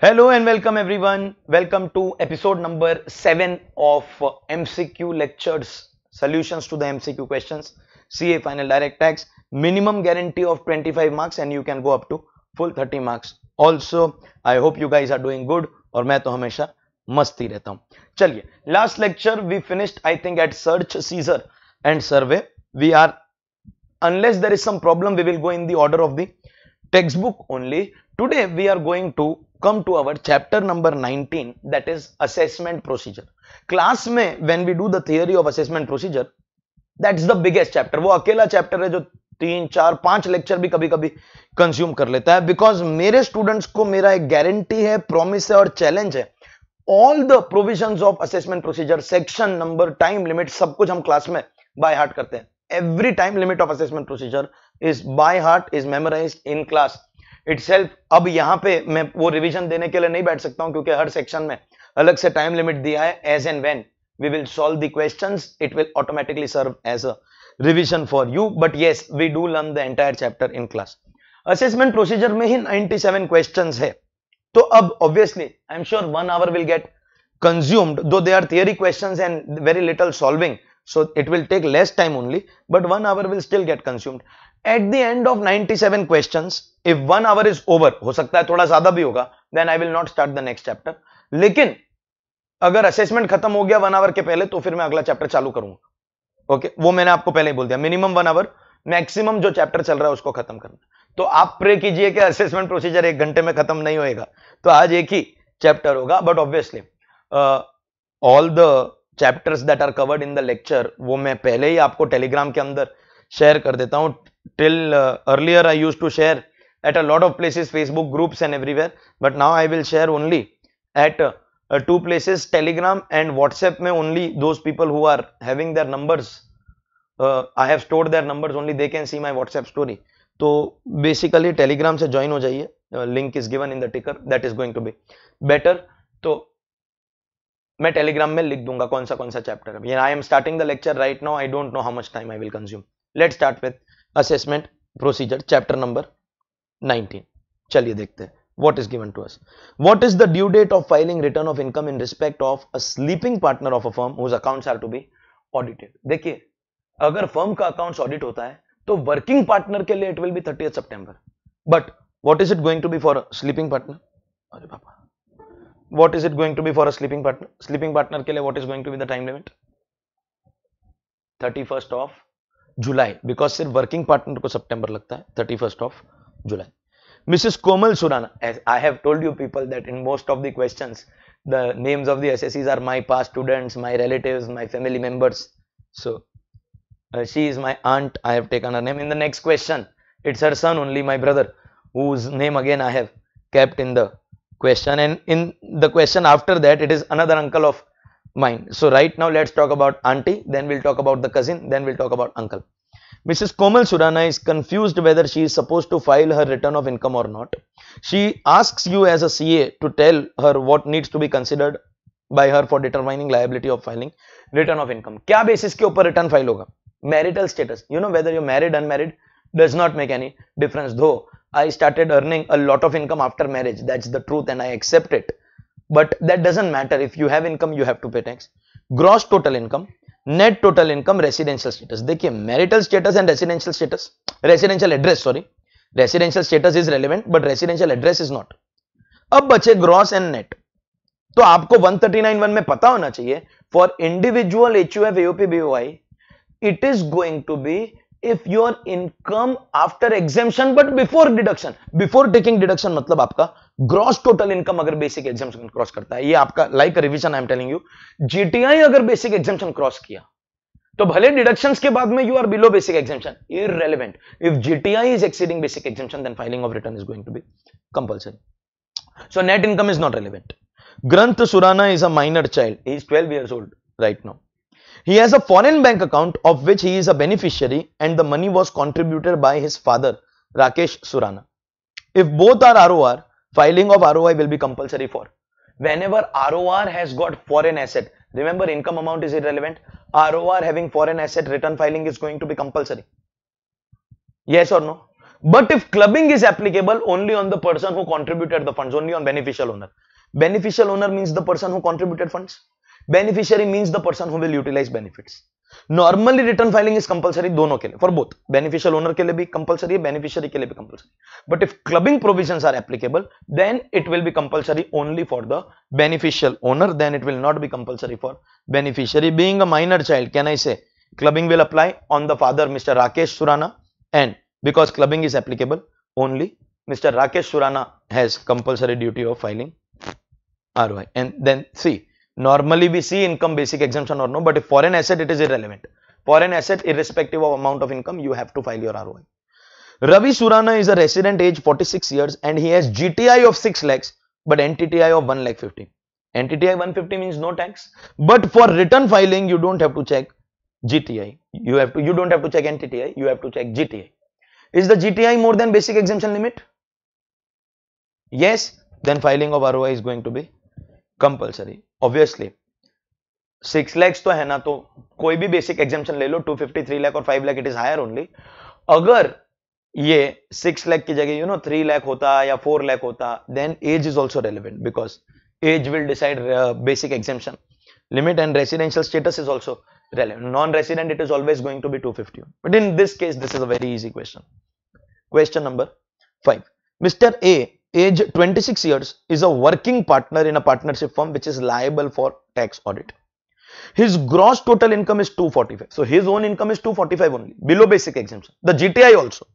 Hello and welcome everyone. Welcome to episode number 7 of uh, MCQ lectures solutions to the MCQ questions CA final direct tax minimum guarantee of 25 marks and you can go up to full 30 marks. Also I hope you guys are doing good or मैं तो हमेशा मस्ती रहता हूँ चलिए last lecture we finished I think at search seizure and unless there is some problem we will go in the order of the textbook only today we are going to come to our chapter number 19 that is assessment procedure class में when we do the theory of assessment procedure that's the biggest chapter वो अकेला chapter है जो तीन चार पांच lecture भी कभी कभी कंज्यूम कर लेता है बिकॉज मेरे स्टूडेंट्स को मेरा एक गारंटी है प्रॉमिस है और चैलेंज है all the provision of assessment procedure section number time limit सब कुछ हम क्लास में बाय हार्ट करते हैं every time limit of assessment procedure is by heart is memorise in class it अब यहां पे मैं वो रिवीजन देने के लिए नहीं बैठ सकता हूं क्योंकि हर सेक्शन में अलग से टाइम लिमिट दिया है as and when we will solve the question it will automatically serve as a revision for you but ये we do learn the entire chapter in class assessment procedure में ही ninety seven question है तो अब obviously I am sure one hour will get consumed though they are theory question and very little solving so it will take less time only but one hour will still get consumed at the end of 97 seven question if one hour is over हो सकता है थोड़ा ज्यादा भी होगा then I will not start the next chapter लेकिन अगर assessment खत्म हो गया वन आवर के पहले तो फिर मैं अगला चैप्टर चालू करूंगा ओके okay? वो मैंने आपको पहले ही बोल दिया मिनिमम वन आवर मैक्सिमम जो चैप्टर चल रहा है उसको खत्म करना तो आप प्रे कीजिए कि असेसमेंट प्रोसीजर एक घंटे में खत्म नहीं होएगा तो आज एक ही चैप्टर होगा but obviously all the chapters that are covered in the lecture वो मैं पहले ही आपको टेलीग्राम के अंदर शेयर कर देता हूं till uh, earlier i used to share at a lot of places facebook groups and everywhere but now i will share only at uh, uh, two places telegram and whatsapp mein only those people who are having their numbers uh, i have stored their numbers only they can see my whatsapp story so basically telegram se join ho jaiye uh, link is given in the ticker that is going to be better तो मैं Telegram में लिख दूंगा कौन सा कौन सा chapter है I am starting the lecture right now I don't know how much time I will consume let start with assessment procedure chapter number 19 चलिए देखते हैं what is given to us what is the due date of filing return of income in respect of a sleeping partner of a firm whose accounts are to be audited देखिए अगर firm का accounts audit होता है तो working partner के लिए it will be 30th September but what is it going to be for a sleeping partner अरे बाबा what is it going to be for a sleeping partner sleeping partner के लिए what is going to be the time limit 31st ऑफ July because सिर्फ working partner को सितंबर लगता है thirty first of July Mrs Komal Surana I have told you people that in most of the question the names of the SSEs are my past students, my relatives, my family members. So uh, she is my aunt. I have taken her name. In the next question, it's her son only, my brother, whose name again I have kept in the question. And in the question after that, it is another uncle of mine. So right now let's talk about auntie, then we'll talk about the cousin, then we'll talk about uncle. Mrs. Komal Surana is confused whether she is supposed to file her return of income or not. She asks you as a CA to tell her what needs to be considered by her for determining liability of filing return of income. क्या basis के ऊपर return file होगा? Marital status. You know whether you're married, unmarried does not make any difference. Though I started earning a lot of income after marriage. That's the truth and I accept it. but that doesn't matter if you have income you have to pay tax gross total income net total income residential status देखिए marital status and residential status residential address sorry residential status is relevant but residential address is not अब बचे gross and net तो आपको 1391 में पता होना चाहिए for individual HUF AOP BOI it is going to be if your income after exemption but before deduction before taking deduction मतलब आपका ग्रॉस टोटल इनकम अगर बेसिक एग्जामेशन क्रॉस करता है ये आपका like like revision I am telling you GTI अगर basic exemption cross किया तो भले डिडक्शन के बाद में you are below basic exemption irrelevant if GTI is exceeding basic exemption then filing of return is going to be compulsory so net income is not relevant Granth Surana is a minor child is twelve years old right now he has a foreign bank account of which he is a beneficiary and the money was contributed by his father rakesh surana if both are ror filing of ROI will be compulsory for. Whenever ROR has got foreign asset, remember income amount is irrelevant, ROR having foreign asset return filing is going to be compulsory. Yes or no? But if clubbing is applicable only on the person who contributed the funds, only on beneficial owner. Beneficial owner means the person who contributed funds beneficiary means the person who will utilize benefits normally return filing is compulsory dono ke liye, for both beneficial owner ke liye bhi compulsory beneficiary ke liye bhi compulsory but if clubbing provisions are applicable then it will be compulsory only for the beneficial owner then it will not be compulsory for beneficiary being a minor child can i say clubbing will apply on the father mr rakesh surana and because clubbing is applicable only mr rakesh surana has compulsory duty of filing roi and then see normally we see income basic exemption or no but if foreign asset it is irrelevant foreign asset irrespective of amount of income you have to file your ROI Ravi Surana is a resident age 46 years and he has GTI of 6 lakhs but NTTI of 1 lakh 50 NTTI 150 means no tax but for return filing you don't have to check GTI you have to you don't have to check NTTI you have to check GTI is the GTI more than basic exemption limit yes then filing of ROI is going to be compulsory obviously six lakhs तो है ना तो कोई भी basic exemption ले लो two fifty three lakh और five lakh it is higher only अगर ये सिक्स लैख की जगह यू नो थ्री लैख होता या फोर लैख होता then age is also relevant because age will decide basic exemption limit and residential status is also relevant non resident it is always going to be two fifty but in this case this is a very easy question question number five mister A age 26 years is a working partner in a partnership firm which is liable for tax audit. His gross total income is 245. So his own income is 245 only below basic exemption. The GTI also.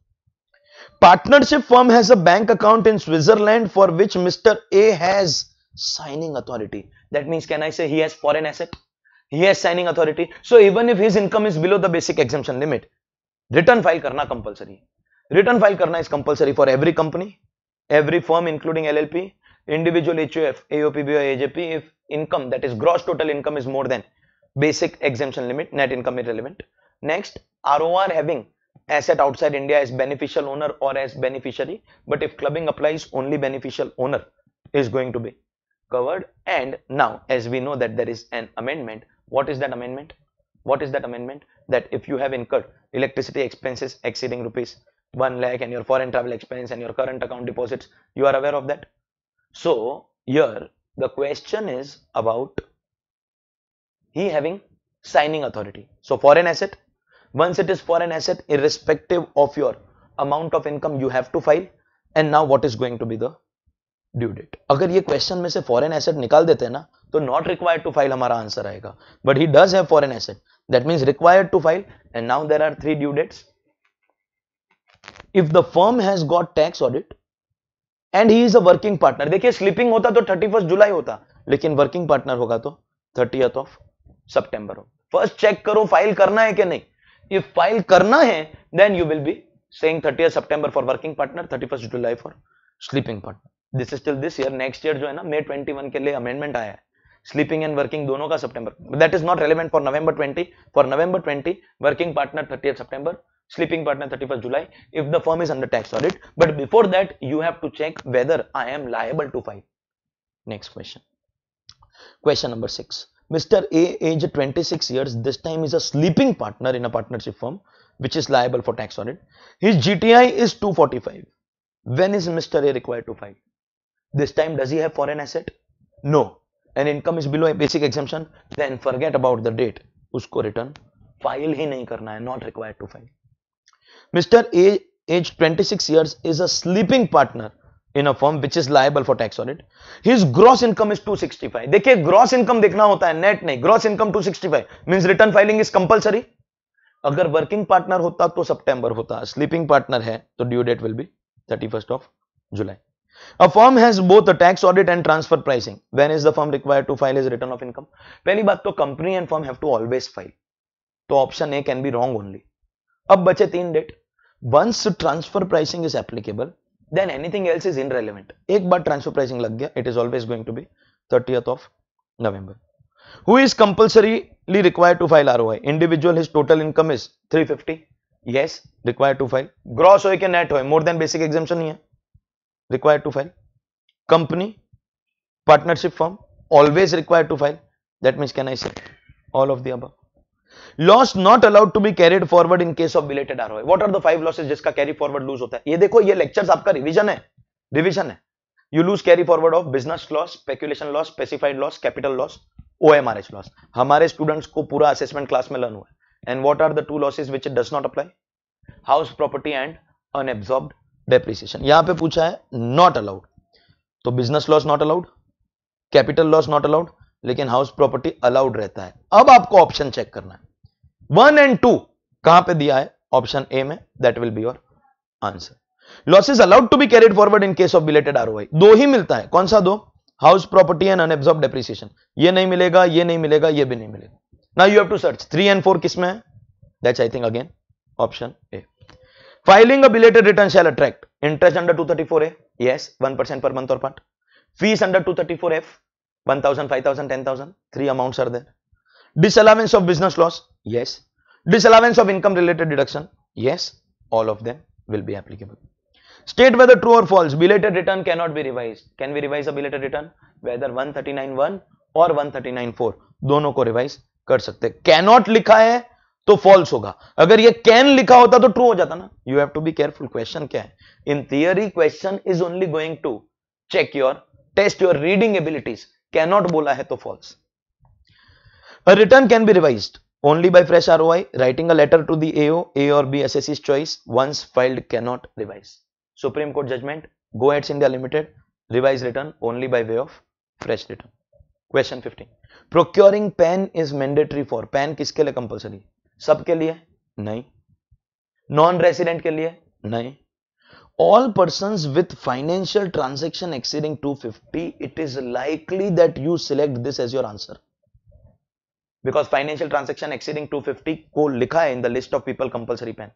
Partnership firm has a bank account in Switzerland for which Mr. A has signing authority. That means can I say he has foreign asset? He has signing authority. So even if his income is below the basic exemption limit, return file karna compulsory. Return file karna is compulsory for every company every firm including LLP, individual HUF, AOPB or AJP if income that is gross total income is more than basic exemption limit, net income irrelevant. Next, ROR having asset outside India as beneficial owner or as beneficiary, but if clubbing applies only beneficial owner is going to be covered and now as we know that there is an amendment, what is that amendment? What is that amendment? That if you have incurred electricity expenses exceeding rupees 1 lakh and your foreign travel expense and your current account deposits you are aware of that so here the question is about he having signing authority so foreign asset once it is foreign asset irrespective of your amount of income you have to file and now what is going to be the due date अगर ये question में से foreign asset निकाल देते हैं ना तो not required to file हमारा आंसर आएगा But he does have foreign asset. That means required to file. And now there are three due dates. If the firm has got tax audit and he is a working partner देखिए sleeping होता तो thirty first जुलाई होता लेकिन working partner होगा तो thirtieth of September हो first check करो file करना है कि नहीं इफ फाइल करना है then you will be saying thirtieth September for working partner thirty first July for sleeping partner this is still this year next year जो है ना मे ट्वेंटी के लिए अमेंडमेंट आया है स्लीपिंग एंड वर्किंग दोनों का September that is not relevant for November twenty four November twenty working partner thirtieth September sleeping partner 31st July if the firm is under tax audit. But before that, you have to check whether I am liable to file. Next question. Question number six. Mr. A, age 26 years, this time is a sleeping partner in a partnership firm which is liable for tax audit. His GTI is 245. When is Mr. A required to file? This time, does he have foreign asset? No. And income is below a basic exemption, then forget about the date. Usko return file ही nahi karna hai. Not required to file. Mr. A, aged 26 years, is a sleeping partner in a firm which is liable for tax audit. His gross income is 265. देखिए gross income देखना होता है net नहीं gross income 265 means return filing is compulsory. अगर working partner होता तो सितंबर होता स्लीपिंग पार्टनर है तो due date will be 31st of July A firm has both a tax audit and transfer pricing. When is the firm required to file his return of income? पहली बात तो company and firm have to always file. तो option A can be wrong only. अब बचे तीन date once transfer pricing is applicable then anything else is irrelevant एक बार transfer pricing लग गया it is always going to be thirtieth of November who is compulsorily required to file R O I individual his total income is three fifty yes required to file gross हो के net हो more than basic exemption ही है required to file company partnership firm always required to file that means can I say all of the about loss not allowed to be carried forward in case of belated R what are the five losses जिसका carry forward lose होता है ये देखो ये lecture आपका revision है revision है you lose carry forward of business loss speculation loss specified loss capital loss O M R OMRH loss हमारे स्टूडेंट्स को पूरा असेसमेंट क्लास में लर्न हुआ and what are the two losses which does not apply house property and unabsorbed depreciation यहां पर पूछा है not allowed तो business loss not allowed capital loss not allowed लेकिन हाउस प्रॉपर्टी अलाउड रहता है अब आपको ऑप्शन चेक करना है वन एंड टू कहां पे दिया है ऑप्शन ए में that will be your answer is allowed to be carried forward in case of belated R दो ही मिलता है कौन सा दो house property and unabsorbed depreciation ये नहीं मिलेगा ये नहीं मिलेगा ये भी नहीं मिलेगा ना you have to search three and four किसमें है that's I think again option A filing a belated return shall attract interest under 234 A yes 1% per month और पार्ट fees under 234 F one five thousand ten thousand three amount of business loss yes income related deduction yes all of them state whether true और whether one thirty और one thirty nine four दोनों को revise कर सकते cannot लिखा है तो false होगा अगर यह कैन लिखा होता तो ट्रू हो जाता ना you have to be careful question क्या है in theory question is only going to check your test your reading abilities cannot बोला है तो false. A return can be revised only by fresh ROI. Writing a letter to the AO, A or B SSC's choice once filed cannot revise. Supreme Court judgment. Go Ahead India Limited. Revise return only by way of fresh return. Question 15. Procuring PAN is mandatory for PAN किसके लिए compulsory? सबके लिए नहीं. Non resident के लिए नहीं. all persons with financial transaction exceeding 250 it is likely that you select this as your answer because financial transaction exceeding 250 ko likha hai in the list of people compulsory pen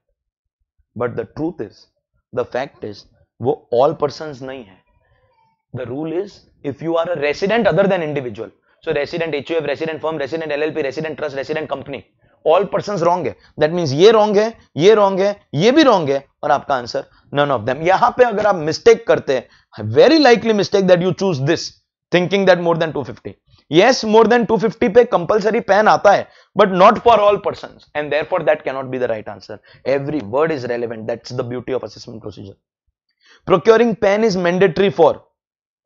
but the truth is the fact is wo all persons nahi hai the rule is if you are a resident other than individual so resident HUF, resident firm, resident LLP, resident trust, resident company. All persons wrong है. That means ये wrong है, ये wrong है, ये भी wrong है और आपका answer none of them yahan pe अगर आप मिस्टेक करते हैं very likely that you choose this thinking that more than 250 yes more than 250 pe compulsory PAN aata hai but not for all persons and therefore that cannot be the right answer every word is is that's the beauty of assessment procedure procuring pen is mandatory mandatory for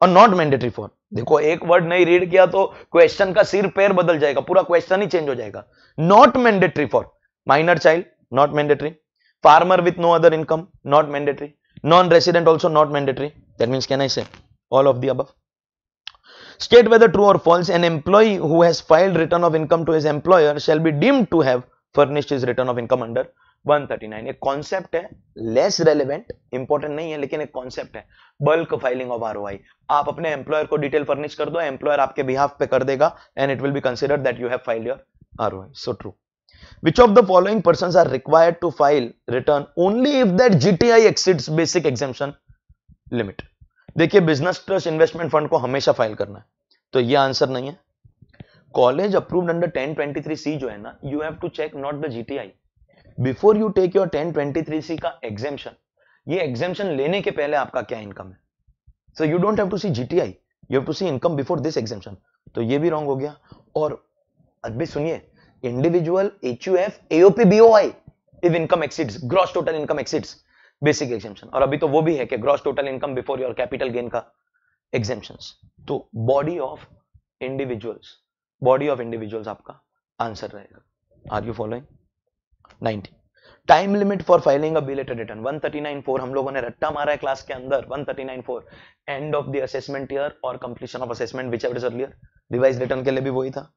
और not mandatory for देखो एक word नहीं read किया तो question का सिर पैर बदल जाएगा पूरा क्वेश्चन ही चेंज हो जाएगा not mandatory for minor child not mandatory farmer with no other income not mandatory non-resident also not mandatory that means can I say all of the above state whether true or false an employee who has filed return of income to his employer shall be deemed to have furnished his return of income under 139 एक concept hai less relevant important nahi hai lekin एक concept hai bulk filing of roi aap apne employer ko detail furnish kar do employer aapke behalf pe kar dega and it will be considered that you have filed your roi so true which of the following persons are required to file return only if that gti exceeds basic exemption limit देखिए business trust investment fund को हमेशा file करना है तो ये answer नहीं है college approved under 1023 सी जो है ना you have to check not the GTI before you take your 1023 C का एग्जेम्पन ये एग्जेम्पन लेने के पहले आपका क्या इनकम है so you don't have to see GTI you have to see income before this exemption तो ये भी रॉन्ग हो गया और अभी सुनिए individual HUF AOP BOI if income exceeds gross total income exceeds basic exemption और अभी तो वो भी है कि gross total income before your capital gain का एग्जेम्पन तो body of individuals body of individuals आपका आंसर रहेगा are you following 90 time limit for filing a belated return 1394 हम लोगों ने रट्टा मारा है क्लास के अंदर 1394 end of the assessment year और completion of assessment whichever earlier revise return के लिए भी वही था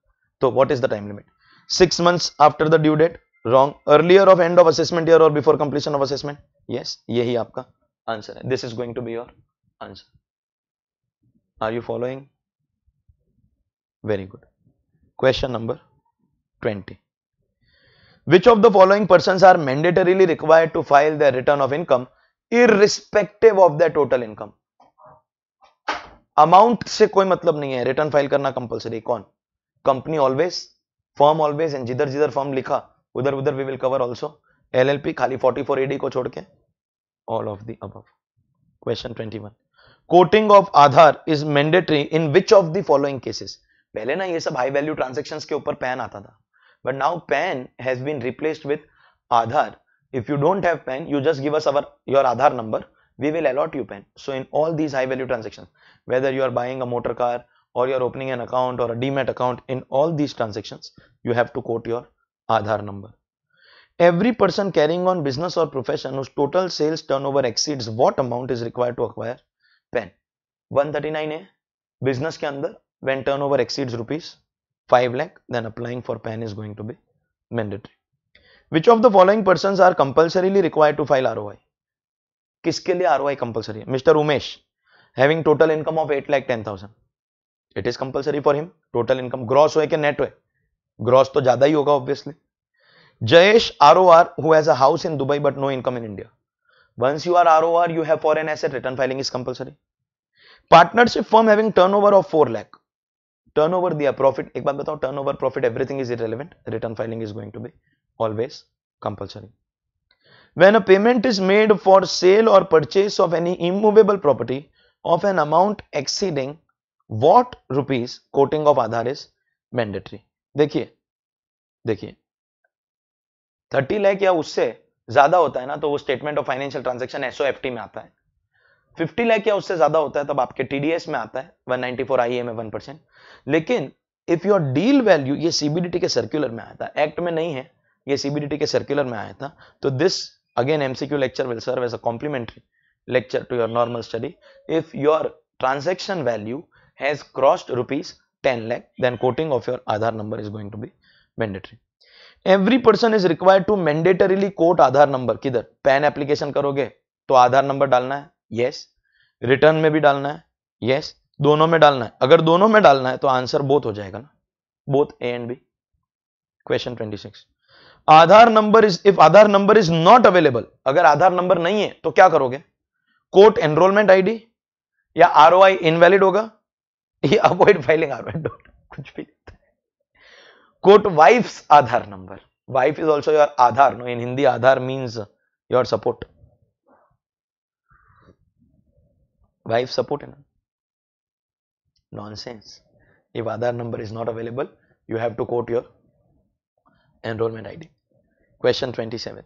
तो what is the time limit six months after the due date wrong earlier of end of assessment year or before completion of assessment yes यही आपका answer है this is going to be your answer are you following very good question number 20 which of the following persons are mandatorily required to file their return of income irrespective of their total income amount से कोई मतलब नहीं है return file करना compulsory कौन company always firm always and जिधर जिधर firm लिखा उधर उधर we will cover also L L P खाली फोर्टी फोर एडी को छोड़ के ऑल ऑफ दी अब question twenty one quoting of Aadhaar is mandatory in which of the following cases पहले ना ये सब हाई वैल्यू ट्रांजेक्शन के ऊपर पैन आता था but now PAN has been replaced with Aadhaar if you don't have PAN you just give us our your Aadhaar number we will allot you PAN so in all these high value transaction whether you are buying a motor car or you're opening an account or a demat account in all these transactions you have to quote your Aadhaar number. Every person carrying on business or profession whose total sales turnover exceeds what amount is required to acquire PAN? 139 a business के अंदर when turnover exceeds rupees 5 lakh then applying for pan is going to be mandatory. Which of the following persons are compulsorily required to file ROI? किसके लिए ROI compulsory Mr. Umesh having total income of 8 lakh 10,000. It is compulsory for him total income gross हो क्या net हो gross तो ज्यादा ही होगा obviously Jayesh R O R whose a house in Dubai but no income in India once you are R O R you have for an asset return filing is compulsory partnership firm having turn over of four lakh turn over दिया profit एक बार बताओ turn over profit everything is irrelevant return filing is going to be always compulsory when a payment is made for sale और purchase of any immovable property of an amount exceeding what rupees quoting of Aadhaar is mandatory देखिए देखिए thirty lakh या उससे ज्यादा होता है ना तो वो statement of financial transaction SOFT में आता है फिफ्टी लैख या उससे ज्यादा होता है तब आपके टीडीएस में आता है 194 आईए में 1 परसेंट लेकिन इफ योर डील वैल्यू ये सीबीडीटी के सर्कुलर में आया था एक्ट में नहीं है ये सीबीडीटी के सर्कुलर में आया था तो this again MCQ lecture will serve as a complimentary lecture to your normal study if your transaction value has crossed rupees 10 lakh then quoting of your Aadhaar number is going to be mandatory. Every person is required to mandatorily quote Aadhaar number किधर PAN application करोगे तो आधार number डालना है yes yes. Return में भी डालना है yes yes. दोनों में डालना है अगर दोनों में डालना है तो आंसर बोथ हो जाएगा ना both A and B question 26 Aadhaar number is if Aadhaar number is not available अगर आधार नंबर नहीं है तो क्या करोगे कोट एनरोलमेंट आईडी या आरओआई इनवैलिड होगा ये अवॉइड फाइलिंग आर वेट डोट कुछ भी quote wife Aadhaar number wife is also your Aadhaar no in Hindi Aadhaar means your support wife support है ना nonsense if Aadhaar number is not available you have to quote your enrollment I D question twenty seven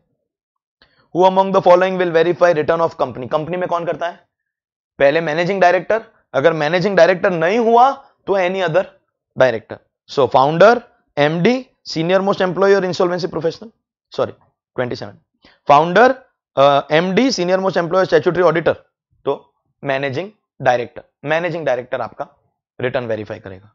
who among the following will verify return of company company में कौन करता है पहले managing director अगर managing director नहीं हुआ तो any other director so founder MD senior most employee और insolvency professional sorry 27 founder MD senior most employee statutory auditor तो मैनेजिंग डायरेक्टर मैनेजिंग डायरेक्टर आपका रिटर्न वेरीफाई करेगा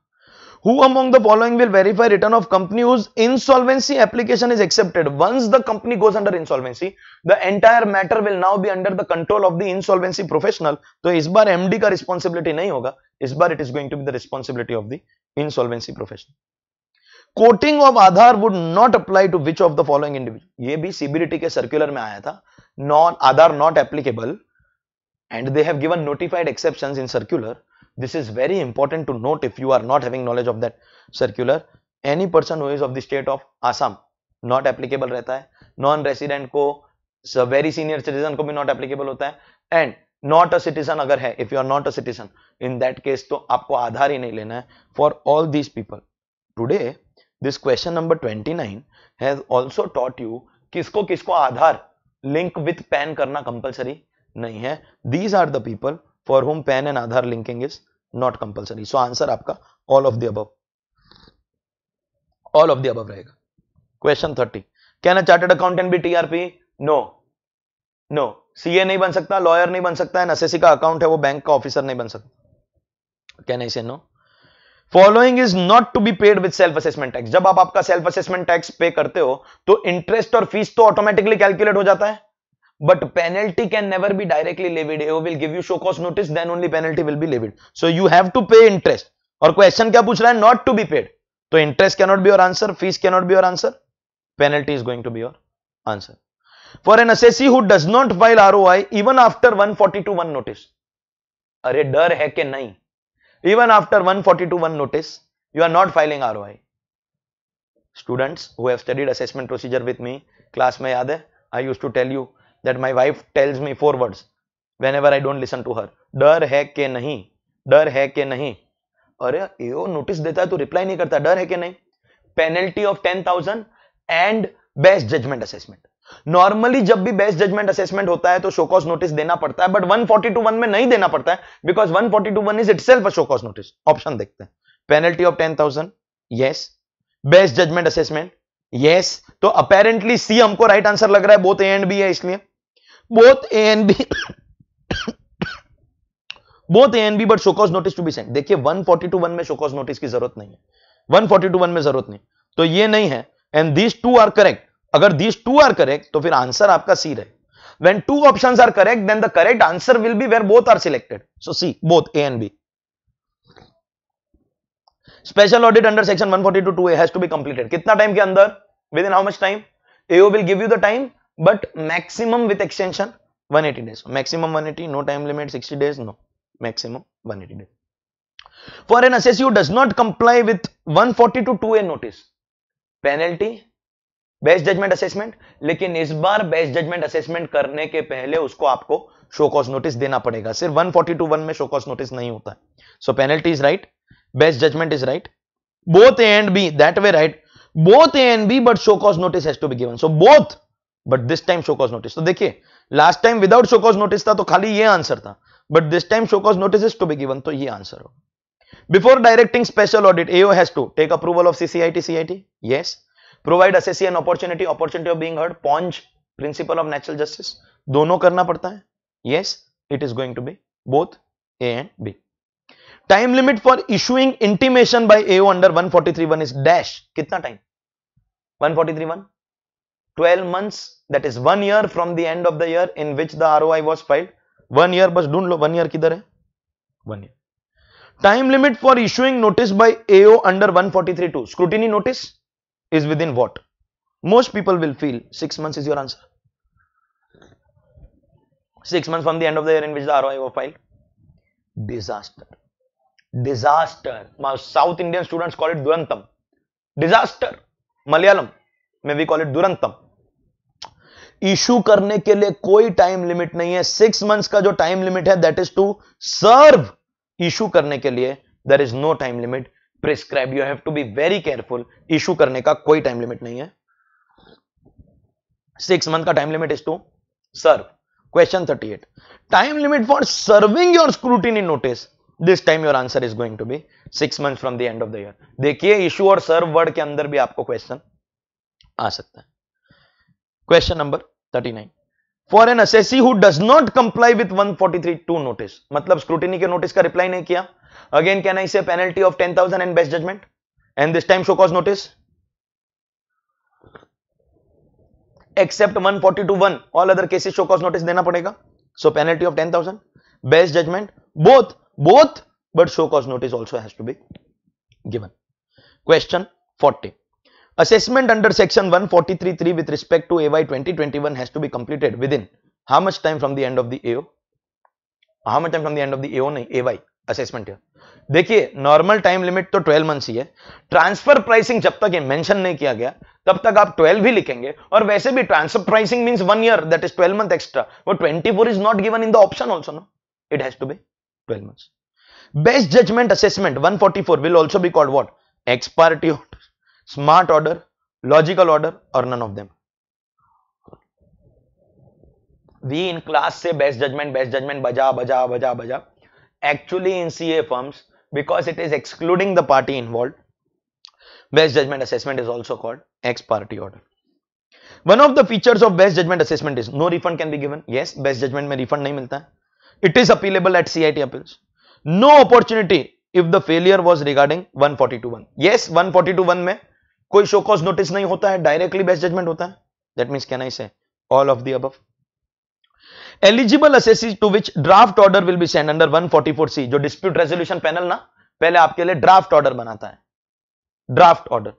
Who among the following will verify return of company whose insolvency application is accepted? Once the company goes under insolvency, the entire matter will now be under the control of the insolvency professional. So, इस bar MD का responsibility नहीं होगा. इस bar it is going to be the responsibility of the insolvency professional. Quoting of Aadhar would not apply to which of the following individual? ये भी CBDT के circular में आया था. Non not applicable and they have given notified exceptions in circular. This is very important to note if you are not having knowledge of that circular. Any person who is of the state of Assam not applicable रहता है. Non resident को very senior citizen को भी not applicable होता है and not a citizen अगर है if you are not a citizen in that case तो आपको आधार ही नहीं लेना है for all these people today this question number 29 has also taught you किसको किसको आधार लिंक विथ पैन करना कंपलसरी नहीं है these are the people for whom PAN and Aadhaar linking is not compulsory so answer आपका all of the above all of the above रहेगा question thirty can a chartered accountant be TRP no no CA नहीं बन सकता lawyer नहीं बन सकता सी का account है वो बैंक का ऑफिसर नहीं बन सकता can I say no following is not to be paid with self assessment tax जब आप आपका सेल्फ असेसमेंट टैक्स पे करते हो तो इंटरेस्ट और फीस तो ऑटोमेटिकली कैलकुलेट हो जाता है but penalty can never be directly levied AO will give you show cause notice then only penalty will be levied so you have to pay interest Or question? क्या पूछ रहा Not to be paid. So interest cannot be your answer. Fees cannot be your answer. penalty is going to be your answer. For an assessee who does not file ROI even after 142 1 notice, अरे डर hai ke nahi? even after 142 1 notice, you are not filing ROI. Students who have studied assessment procedure with me, class में I used to tell you my wife tells me four words whenever I don't listen to her डर है के नहीं डर है के नहीं अरे यो नोटिस देता है तो रिप्लाई नहीं करता डर है कि नहीं penalty of ten thousand and best judgement assessment normally जब भी बेस्ट जजमेंट असेसमेंट होता है तो शोकॉस नोटिस देना पड़ता है बट 142 में नहीं देना पड़ता है because one forty two one is it self show cause notice option देखते हैं penalty of ten thousand yes best judgement assessment yes तो अपेरेंटली सी हमको राइट right आंसर लग रहा है बोथ ए एंड बी है इसलिए both a and b both a and b but show cause notice to be sent dekhiye 1421 mein show cause notice ki zarurat nahi hai 1421 mein zarurat nahi to ye nahi hai and these two are correct agar these two are correct to fir answer aapka c रहे when two options are correct then the correct answer will be where both are selected so c both a and b special audit under section 142 2a has to be completed kitna time ke andar within how much time ao will give you the time but maximum with extension 180 days maximum 180 no time limit 60 days no maximum 180 days for an assessee who does not comply with 140 to 2a notice penalty best judgement assessment लेकिन इस बार best judgement assessment करने के पहले उसको आपको show cause notice देना पड़ेगा सिर्फ 142.1 में शो कॉज नोटिस नहीं होता so penalty is right best judgement is right both A and B that way right both A and B but show cause notice has to be given so both but this time show cause notice तो देखिए last time without show cause notice था तो खाली ये answer था but this time show cause notice is to be given तो ये answer हो before directing special audit AO has to take approval of CCIT CIT yes provide assessee an opportunity opportunity of being heard पॉन्ज principle of natural justice दोनों करना पड़ता है yes it is going to be both A and B time limit for issuing intimation by AO under one is dash कितना time one 12 months that is one year from the end of the year in which the ROI was filed one year bas dhoond lo one year kidhar hai one year time limit for issuing notice by AO under 1432 scrutiny notice is within what most people will feel 6 months is your answer 6 months from the end of the year in which the ROI was filed disaster disaster my south indian students call it durantam disaster malayalam may we call it durantam issue करने के लिए कोई time limit नहीं है six months का जो time limit है that is to serve issue करने के लिए there is no time limit prescribe you have to be very careful issue करने का कोई टाइम लिमिट नहीं है सिक्स मंथ का time limit is to serve question thirty eight time limit for serving your scrutiny notice this time your answer is going to be six month from the end of the year देखिए issue और serve word के अंदर भी आपको question आ सकता है question number 39 for an assessee who does not comply with 143 two notice मतलब स्क्रूटिनी के नोटिस का रिप्लाई नहीं किया again can I say penalty of 10000 and best judgement and this time show cause notice except 142 one all other cases show cause notice देना पड़ेगा so penalty of 10000 best judgement both both but show cause notice also has to be given question 40 assessment under section 143.3 with respect to AY 2021 has to be completed within how much time from the end of the AO? How much time from the end of the AO? नहीं AY assessment देखिए normal time limit तो 12 months ही है transfer pricing जब तक ये नहीं किया गया तब तक आप 12 भी लिखेंगे और वैसे भी transfer pricing means one year that is 12 month extra वो 24 is not given in the option also no it has to be 12 months best judgement assessment 144 will also be called what ex smart order logical order और none of them we in class say best judgement best judgement बजा बजा बजा बजा actually in C A firms because it is excluding the party involve best judgement assessment is also called ex parte order one of the features of best judgement assessment is no refund can be given yes best judgement में refund नहीं मिलता है it is appealable at C I T appeal no opportunity if the failure was regarding one forty two one yes one forty two one में कोई show cause notice नहीं होता है directly best judgement होता है that mean can I say all of the above eligible assessees to which draft order will be send under 144 C जो dispute resolution panel ना पहले आपके लिए ड्राफ्ट ऑर्डर बनाता है ड्राफ्ट ऑर्डर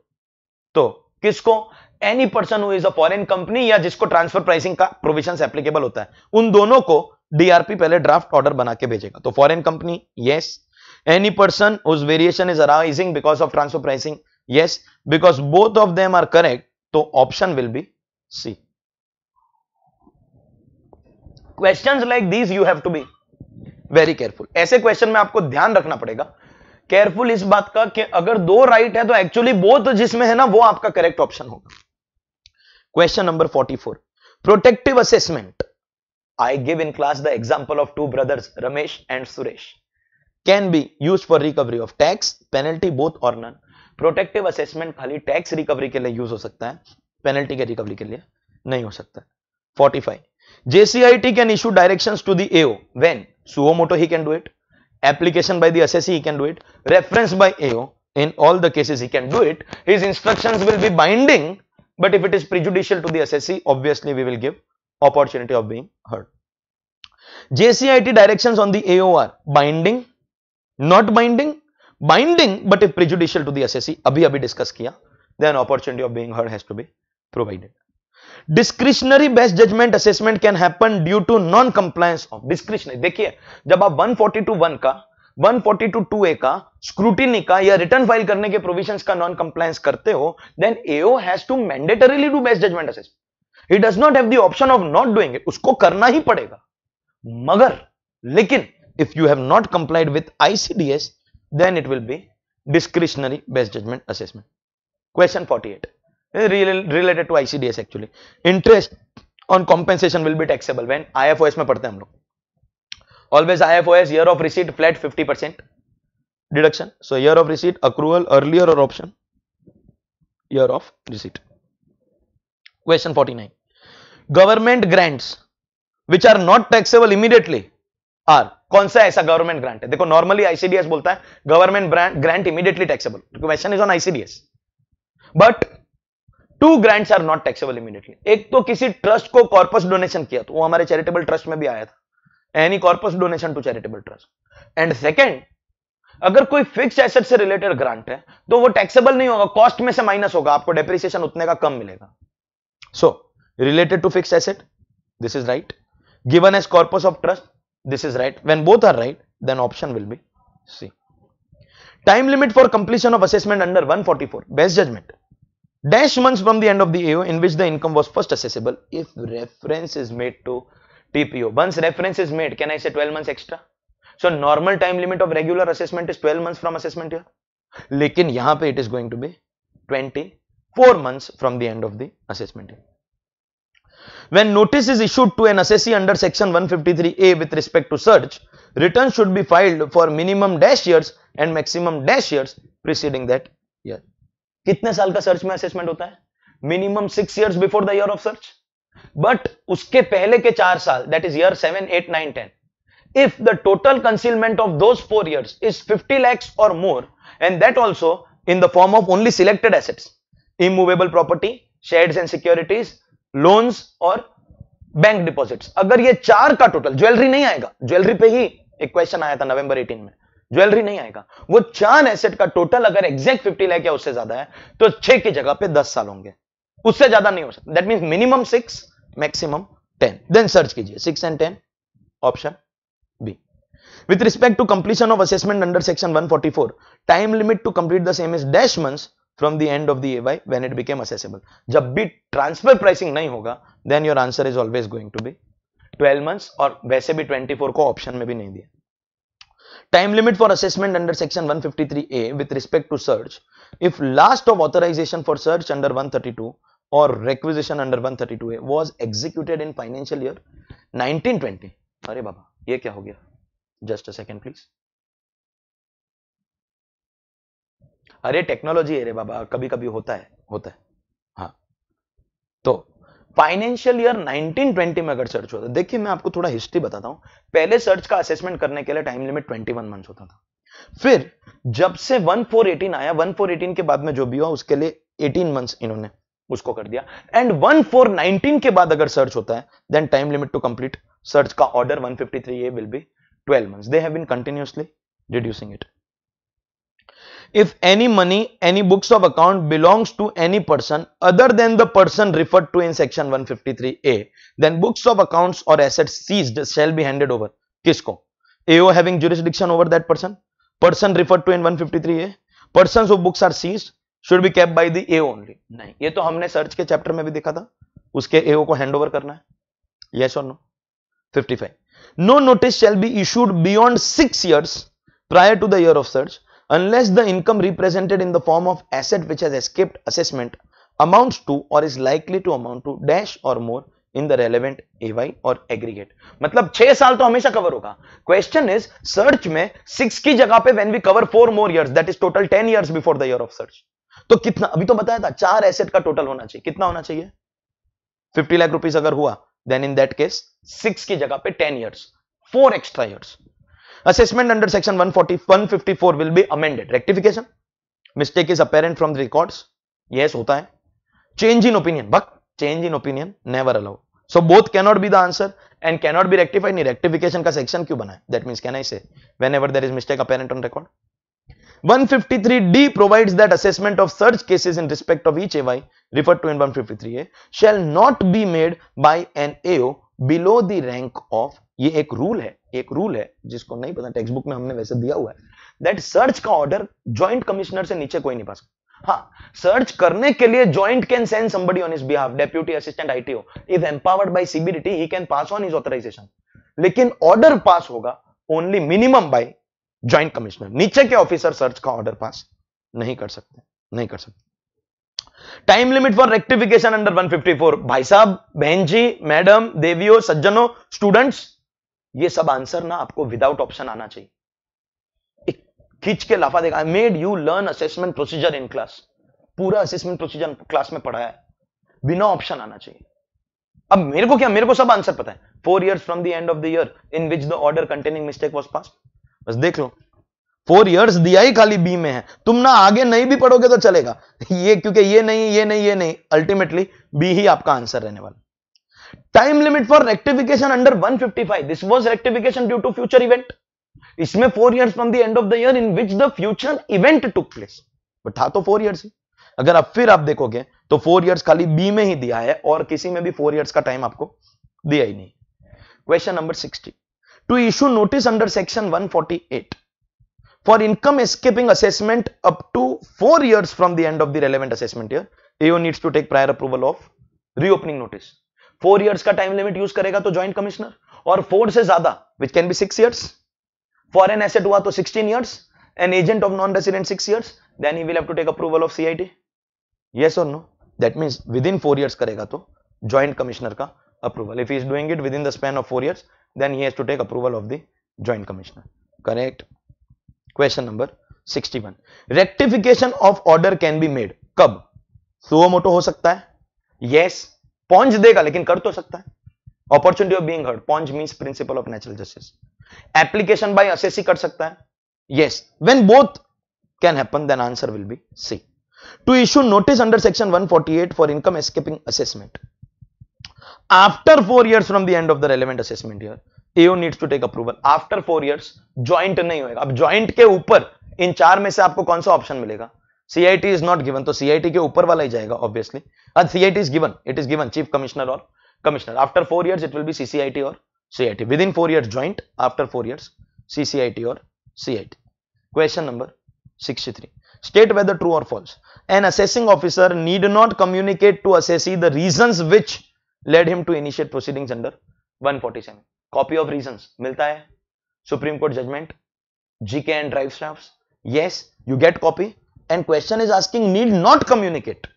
तो किसको any person who is a foreign company या जिसको ट्रांसफर प्राइसिंग का प्रोविजन एप्लीकेबल होता है उन दोनों को डीआरपी पहले ड्राफ्ट ऑर्डर बना के भेजेगा तो foreign company yes any person whose variation is arising because of transfer pricing Yes, because both of them are correct, so option will be C. Questions like these you have to be very careful. aise question mein aapko dhyan rakhna padega careful is baat ka ki agar do right hai to actually both jisme hai na wo aapka correct option hoga question number 44 protective assessment I give in class the example of two brothers, Ramesh and Suresh, can be used for recovery of tax, penalty, both or none. Protective assessment खाली tax recovery के लिए use हो सकता है penalty के recovery के लिए नहीं हो सकता 45 JCIT can issue directions to the AO when suo motu he can do it application by the assessee he can do it reference by AO in all the cases he can do it his instructions will be binding but if it is prejudicial to the assessee obviously we will give opportunity of being heard JCIT directions on the AO are binding not binding binding but if prejudicial to the SSC, abhi abhi discuss kiya then opportunity of being heard has to be provided discretionary best judgement assessment can happen due to non compliance of discretionary देखिए जब आप 142.1 का 142.2a का scrutiny का या return file करने के provisions का नॉन कंप्लायंस करते हो then AO has to mandatorily do best judgement assessment he does not have the option of not doing it उसको करना ही पड़ेगा मगर लेकिन if you have not complied with ICDS then it will be discretionary best judgment assessment. Question 48 related to ICDS actually. Interest on compensation will be taxable when IFOS में पढ़ते हैं Always IFOS year of receipt flat 50% deduction. So year of receipt accrual earlier or option year of receipt. Question 49. Government grants which are not taxable immediately आर कौन सा ऐसा government grant है देखो normally ICDS बोलता है government grant immediately taxable question is on ICDS but two grants are not taxable immediately एक तो किसी ट्रस्ट को कॉर्पस डोनेशन किया तो वो हमारे चैरिटेबल ट्रस्ट में भी आया था any corpus donation to charitable trust and second अगर कोई फिक्स एसेट से रिलेटेड ग्रांट है तो वो टैक्सेबल नहीं होगा कॉस्ट में से माइनस होगा आपको डेप्रिसिएशन उतने का कम मिलेगा so related to fix asset this is right given as corpus of trust this is right when both are right then option will be C. Time limit for completion of assessment under 144 best judgment dash months from the end of the AO in which the income was first accessible if reference is made to TPO. Once reference is made can I say 12 months extra? So normal time limit of regular assessment is 12 months from assessment year. लेकिन यहाँ पे it is going to be 24 months from the end of the assessment year. When notice is issued to an assessee under section 153A with respect to search, return should be filed for minimum dash years and maximum dash years preceding that year. कितने साल का search assessment assessment होता है Minimum six years before the year of search. But उसके पहले के चार साल that is year year if the total concealment of those four years is 50 lakhs or more and that also in the form of only selected assets immovable property shares and securities loans और bank deposits अगर ये चार का total jewellery नहीं आएगा jewellery पे ही एक question आया था नवंबर 18 में ज्वेलरी नहीं आएगा वो चार एसेट का टोटल अगर एग्जैक्ट फिफ्टी लाख या उससे ज्यादा है तो छह की जगह पे दस साल होंगे उससे ज्यादा नहीं हो सकता that mean minimum six maximum ten then search कीजिए six and ten option B with respect to completion of assessment under section 144 time limit to complete the same is dash months from the end of the Y when it became assessable जब भी transfer pricing नहीं होगा then your answer is always going to be 12 months और वैसे भी 24 को option में भी नहीं दिया time limit for assessment under section 153 A with respect to search if last of authorisation for search under 132 और requisition under 132 A was executed in financial year 1920 अरे बाबा ये क्या हो गया जस्ट अ सेकंड प्लीज अरे टेक्नोलॉजी है रे बाबा कभी कभी होता है होता है हाँ तो फाइनेंशियल ईयर 1920 में अगर सर्च होता देखिए मैं आपको थोड़ा हिस्ट्री बताता हूं पहले सर्च का असेसमेंट करने के लिए टाइम लिमिट 21 मंथ्स होता था फिर जब से 1418 आया 1418 के बाद में जो भी हुआ उसके लिए 18 मंथ्स इन्होंने उसको कर दिया एंड 1419 के बाद अगर सर्च होता है then time limit to complete search का order 153 A will be 12 months they have been continuously reducing it if any money, any books of account belongs to any person other than the person referred to in section 153A, then books of accounts or assets seized shall be handed over. Kisko? AO having jurisdiction over that person, person referred to in 153A, persons who books are seized should be kept by the AO only. नहीं ये तो हमने search के chapter में भी देखा था उसके AO को हैंड ओवर करना है yes or no 55 no notice shall be issued beyond 6 years prior to the year of search unless the income represented in the form of asset which has escaped assessment amounts to or is likely to amount to dash or more in the relevant AY और aggregate मतलब छह साल तो हमेशा cover होगा question is search में six की जगह पे when we cover four more years that is total ten years before the year of search तो कितना अभी तो बताया था चार एसेट का टोटल होना चाहिए कितना होना चाहिए फिफ्टी लाख रुपीज अगर हुआ then in that case six की जगह पे ten years four extra years assessment under section 140 154 will be amended rectification mistake is apparent from the records yes hota hai change in opinion but change in opinion never allowed so both cannot be the answer and cannot be rectified nahi rectification ka section kyu bana hai that means can i say whenever there is mistake apparent on record 153D provides that assessment of such cases in respect of each AY referred to in 153A shall not be made by an AO below the rank of ये एक rule है एक rule है जिसको नहीं पता text book में हमने वैसे दिया हुआ है दैट सर्च का ऑर्डर ज्वाइंट कमिश्नर से नीचे कोई नहीं पा सकता हाँ सर्च करने के लिए joint can send somebody on his behalf deputy assistant ITO if empowered by CBDT he can pass on his authorisation लेकिन ऑर्डर पास होगा only minimum by joint commissioner नीचे के ऑफिसर सर्च का ऑर्डर पास नहीं कर सकते नहीं कर सकते time limit for rectification under 154 भाई साहब बहन जी मैडम देवियों सज्जनों स्टूडेंट्स ये सब आंसर ना आपको विदाउट ऑप्शन आना चाहिए एक खींच के लाफा देगा I made you learn assessment procedure in class पूरा असेसमेंट प्रोसीजर क्लास में पढ़ाया है बिना ऑप्शन आना चाहिए अब मेरे को क्या मेरे को सब आंसर पता है four year from the end of the year in which the order containing mistake was pass बस देख लो फोर ईयर्स दिया ही खाली बी में है तुम ना आगे नहीं भी पढ़ोगे तो चलेगा ये क्योंकि ये नहीं ये नहीं ये नहीं अल्टीमेटली बी ही आपका आंसर रहने वाला time limit for rectification under 155 this was rectification due to future event इसमें four years from the end of the year in which the future event took place but था तो four years ही अगर आप फिर आप देखोगे तो फोर इयर्स खाली बी में ही दिया है और किसी में भी फोर इयर्स का टाइम आपको दिया ही नहीं question number sixty two issue notice under section 148 for income escaping assessment up to four years from the end of the relevant assessment year AO needs to take prior approval of reopening notice four years का time limit use करेगा तो joint commissioner और four से ज्यादा which can be six years foreign asset हुआ तो sixteen years an agent of non resident six years then he will have to take approval of CIT yes or no that means within four years करेगा तो joint commissioner का approval if is doing it within the span of four years then he has to take approval of the joint commissioner correct question number 61 rectification of order can be made कब suo motu हो सकता है yes yes, पौंज देगा लेकिन कर तो सकता है अपॉर्चुनिटी ऑफ बींग हर्ड पॉन्ज mean principle of natural justice application by us कर सकता है yes when both can happen then answer will be C to issue notice under section 148 for income escaping assessment after four year from the end of the relevant assessment year AO needs to take approval after four year joint नहीं होगा अब joint के ऊपर इन चार में से आपको कौन सा ऑप्शन मिलेगा सीआईटी इज नॉट गिवन तो सीआईटी के ऊपर वाला ही जाएगा ऑब्वियसली अब CIT is given it is given chief commissioner or commissioner after four years it will be CCIT or CIT within four year joint after four years CCIT or CIT question number sixty state whether true or false an assessing officer need not communicate to assessee the reason which led him to initiate proceeding under one forty seven copy of reason मिलता है supreme court judgment GKN Driveshafts yes you get copy and question is asking need not communicate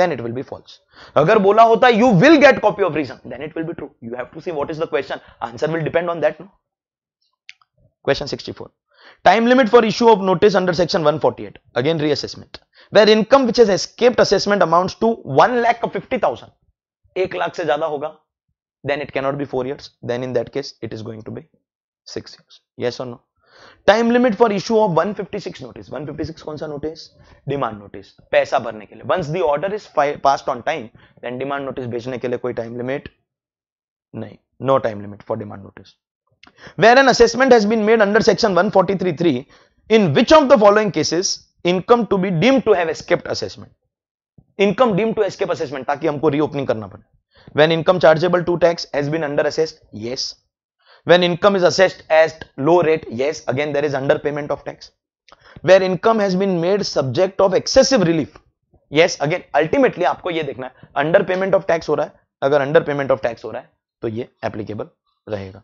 then it will be false agar bola hota you will get copy of reason then it will be true you have to see what is the question answer will depend on that no question 64 time limit for issue of notice under section 148 again reassessment where income which has escaped assessment amounts to 1 lakh 50000 1 lakh se zyada hoga then it cannot be 4 years then in that case it is going to be 6 years yes or no time limit for issue of 156 notice six कौन सा notice demand notice पैसा भरने के लिए once the order is passed on time then demand notice भेजने के लिए कोई टाइम लिमिट नहीं no time limit for demand notice where an assessment has been made under section 1433 in which of the following cases income to be deem to have escaped assessment income deemed to escape assessment ताकि हमको reopening करना पड़े when income chargeable to tax has been under assessed yes when income is assessed at low rate yes again there is underpayment of tax where income has been made subject of excessive relief yes again ultimately aapko ye dekhna hai under payment of tax हो रहा है अगर under payment of tax हो रहा है तो ये applicable रहेगा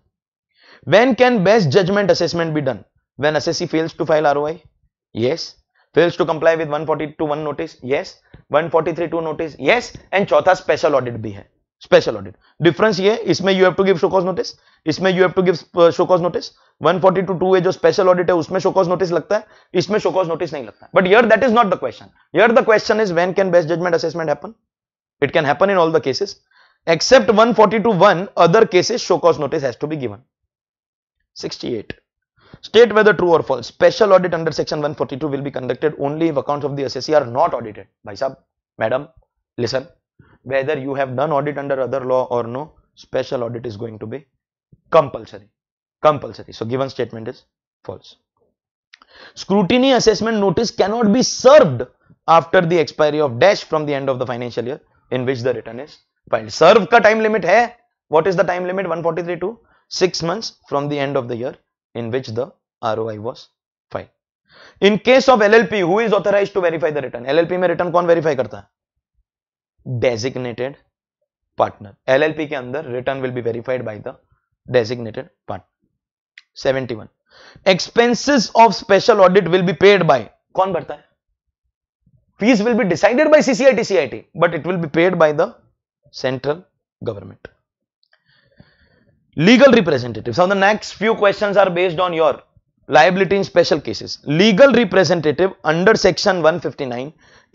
when can best judgment assessment be done when assessee fails to file roi yes fails to comply with 142 1 notice yes 143 2 notice yes and चौथा special audit bhi hai special audit difference ये इसमें you have to give show cause notice इसमें you have to give show cause notice 142 two two जो special audit है उसमें show cause notice लगता है इसमें शोकॉज नोटिस नहीं लगता बट यर that is not the question यर the question is when can best judgement assessment happen it can happen in all the cases except 142 one other cases show cause notice has to be given 68 state whether true or false special audit under section 142 will be conducted only if accounts of the assessee are not audited भाई साहब madam listen whether you have done audit under other law or no special audit is going to be compulsory compulsory so given statement is false scrutiny assessment notice cannot be served after the expiry of dash from the end of the financial year in which the return is filed serve ka time limit hai what is the time limit 143 to 6 months from the end of the year in which the ROI was filed in case of LLP who is authorized to verify the return LLP mein return kon verify karta hai designated partner llp के अंदर return will be verified by the designated partner 71 expenses of special audit will be paid by कौन भरता है fees will be decided by CCIT CIT but it will be paid by the central government legal representative. so the next few questions are based on your liability in special cases legal representative under section 159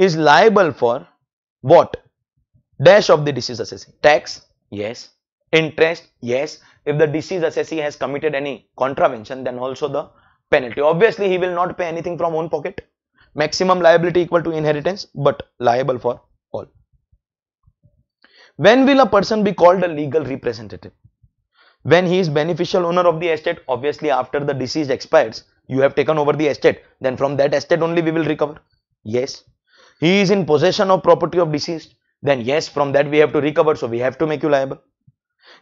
is liable for what dash of the deceased assessee tax yes interest yes if the deceased assessee has committed any contravention then also the penalty obviously he will not pay anything from own pocket maximum liability equal to inheritance but liable for all when will a person be called a legal representative when he is beneficial owner of the estate obviously after the deceased expires you have taken over the estate then from that estate only we will recover yes he is in possession of property of deceased then yes from that we have to recover so we have to make you liable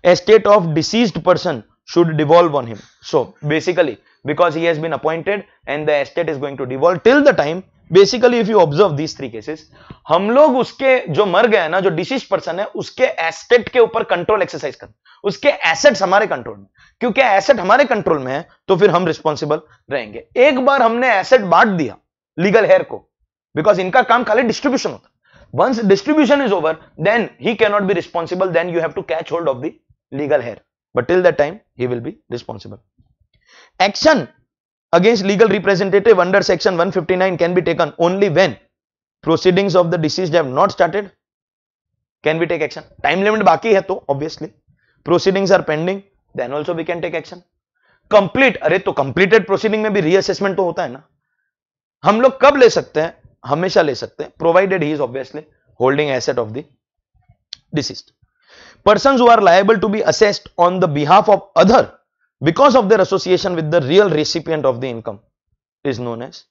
estate of deceased person should devolve on him so basically because he has been appointed and the estate is going to devolve till the time basically if you observe these three cases hum log uske jo mar gaya na jo deceased person hai uske estate ke upar control exercise कर uske assets hamare control mein kyunki asset hamare control mein hai to fir hum responsible rahenge ek bar humne asset बांट diya legal heir ko because inka kaam khali distribution hota once distribution is over then he cannot be responsible then you have to catch hold of the legal heir but till that time he will be responsible action against legal representative under section 159 can be taken only when proceedings of the deceased have not started can we take action time limit baki hai to obviously proceedings are pending then also we can take action complete are to completed proceeding mein bhi reassessment to hota hai na hum log kab le sakte hain हमेशा ले सकते हैं provided he is obviously holding asset of the deceased person are liable to be assessed on the behalf of other because of their association with the real recipient of the income is known as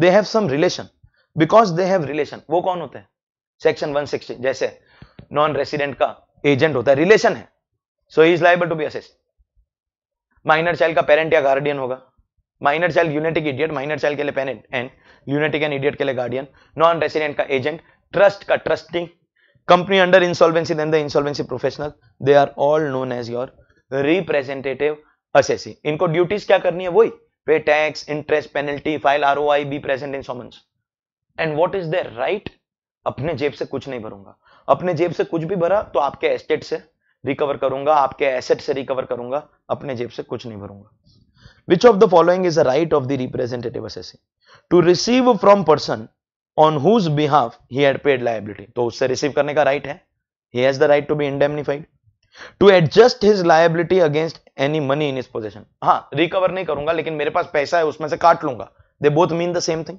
they have some relation because they have relation वो कौन होते हैं section one sixty जैसे non resident का agent होता है relation है so he is liable to be assessed minor child का पेरेंट या गार्डियन होगा minor child lunatic idiot minor child के लिए parent and lunatic and idiot के लिए गार्डियन नॉन रेसिडेंट का एजेंट ट्रस्ट का trustee company under insolvency then the insolvency professional they are all known as your representative assessee इनको duties क्या करनी है वही pay tax interest penalty file or be present in summons and what is their right अपने जेब से कुछ नहीं भरूंगा अपने जेब से कुछ भी भरा तो आपके एस्टेट से रिकवर करूंगा आपके एसेट से रिकवर करूंगा अपने जेब से कुछ नहीं भरूंगा Which of the following is a right of the representative assessee? To receive from person on whose behalf he had paid liability. तो उससे receive करने का right है. He has the right to be indemnified. To adjust his liability against any money in position हाँ recover नहीं करूंगा लेकिन मेरे पास पैसा है उसमें से काट लूंगा they both mean the same thing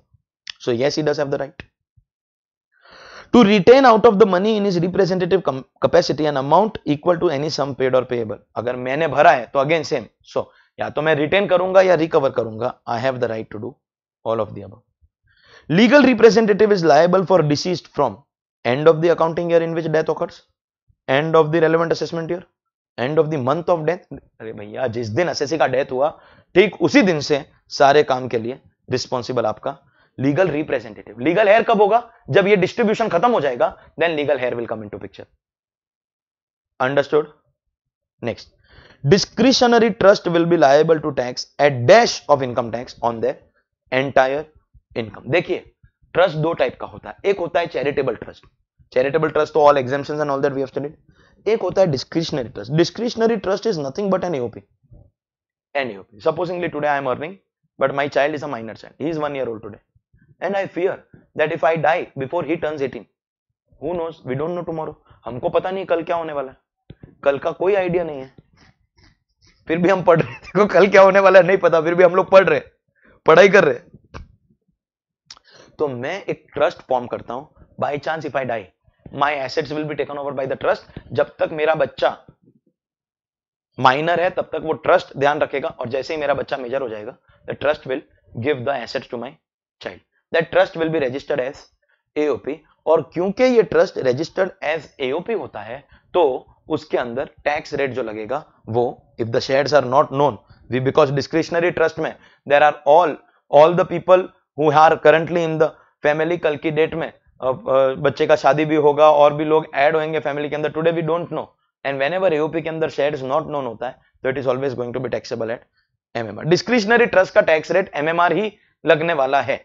so yes he does have the right to retain out of the money in is representative capacity an amount equal to any sum paid or payable अगर मैंने भरा है तो again same so या तो मैं retain करूंगा या रिकवर करूंगा I have the right to do all of the अब legal representative is liable for deceased from end of the accounting year in which death occurs end of the relevant assessment year end of the month of death अरे भैया जिस दिन assessee का death हुआ ठीक उसी दिन से सारे काम के लिए रिस्पॉन्सिबल आपका लीगल रिप्रेजेंटेटिव लीगल हेयर कब होगा जब ये डिस्ट्रीब्यूशन खत्म हो जाएगा then legal heir will come into picture understood next discretionary trust will be liable to tax at dash of income tax on their entire income देखिए trust दो type का होता है एक होता है चैरिटेबल ट्रस्ट चैरिटेबल ट्रस्ट तो all exemption and all that we have studied एक होता है discretionary trust discretionary trust is nothing but an AOP an AOP supposingly today I am earning but my child is a minor child he is 1 year old today and I fear that if I die before he turns 18 who knows we don't know tomorrow हमको पता नहीं कल क्या होने वाला है कल का कोई आइडिया नहीं है फिर भी हम पढ़ रहे देखो कल क्या होने वाला है नहीं पता फिर भी हम लोग पढ़ रहे पढ़ाई कर रहे तो मैं एक ट्रस्ट फॉर्म करता हूं by chance if I die my assets will be taken over by the trust जब तक मेरा बच्चा माइनर है तब तक वो ट्रस्ट ध्यान रखेगा और जैसे ही मेरा बच्चा मेजर हो जाएगा the trust will give the assets to my child that trust will be registered as AOP और क्योंकि ये ट्रस्ट रजिस्टर्ड एज एओपी होता है तो उसके अंदर टैक्स रेट जो लगेगा वो if the share are not known we because discretionary trust में there are all all the people who are currently in the family कल की डेट में बच्चे का शादी भी होगा और भी लोग एड होंगे फैमिली के अंदर today we don't know and whenever AOP के अंदर शेयर नॉट नोन होता है तो it is always going to be taxable at MMR discretionary trust का टैक्स रेट एमएमआर ही लगने वाला है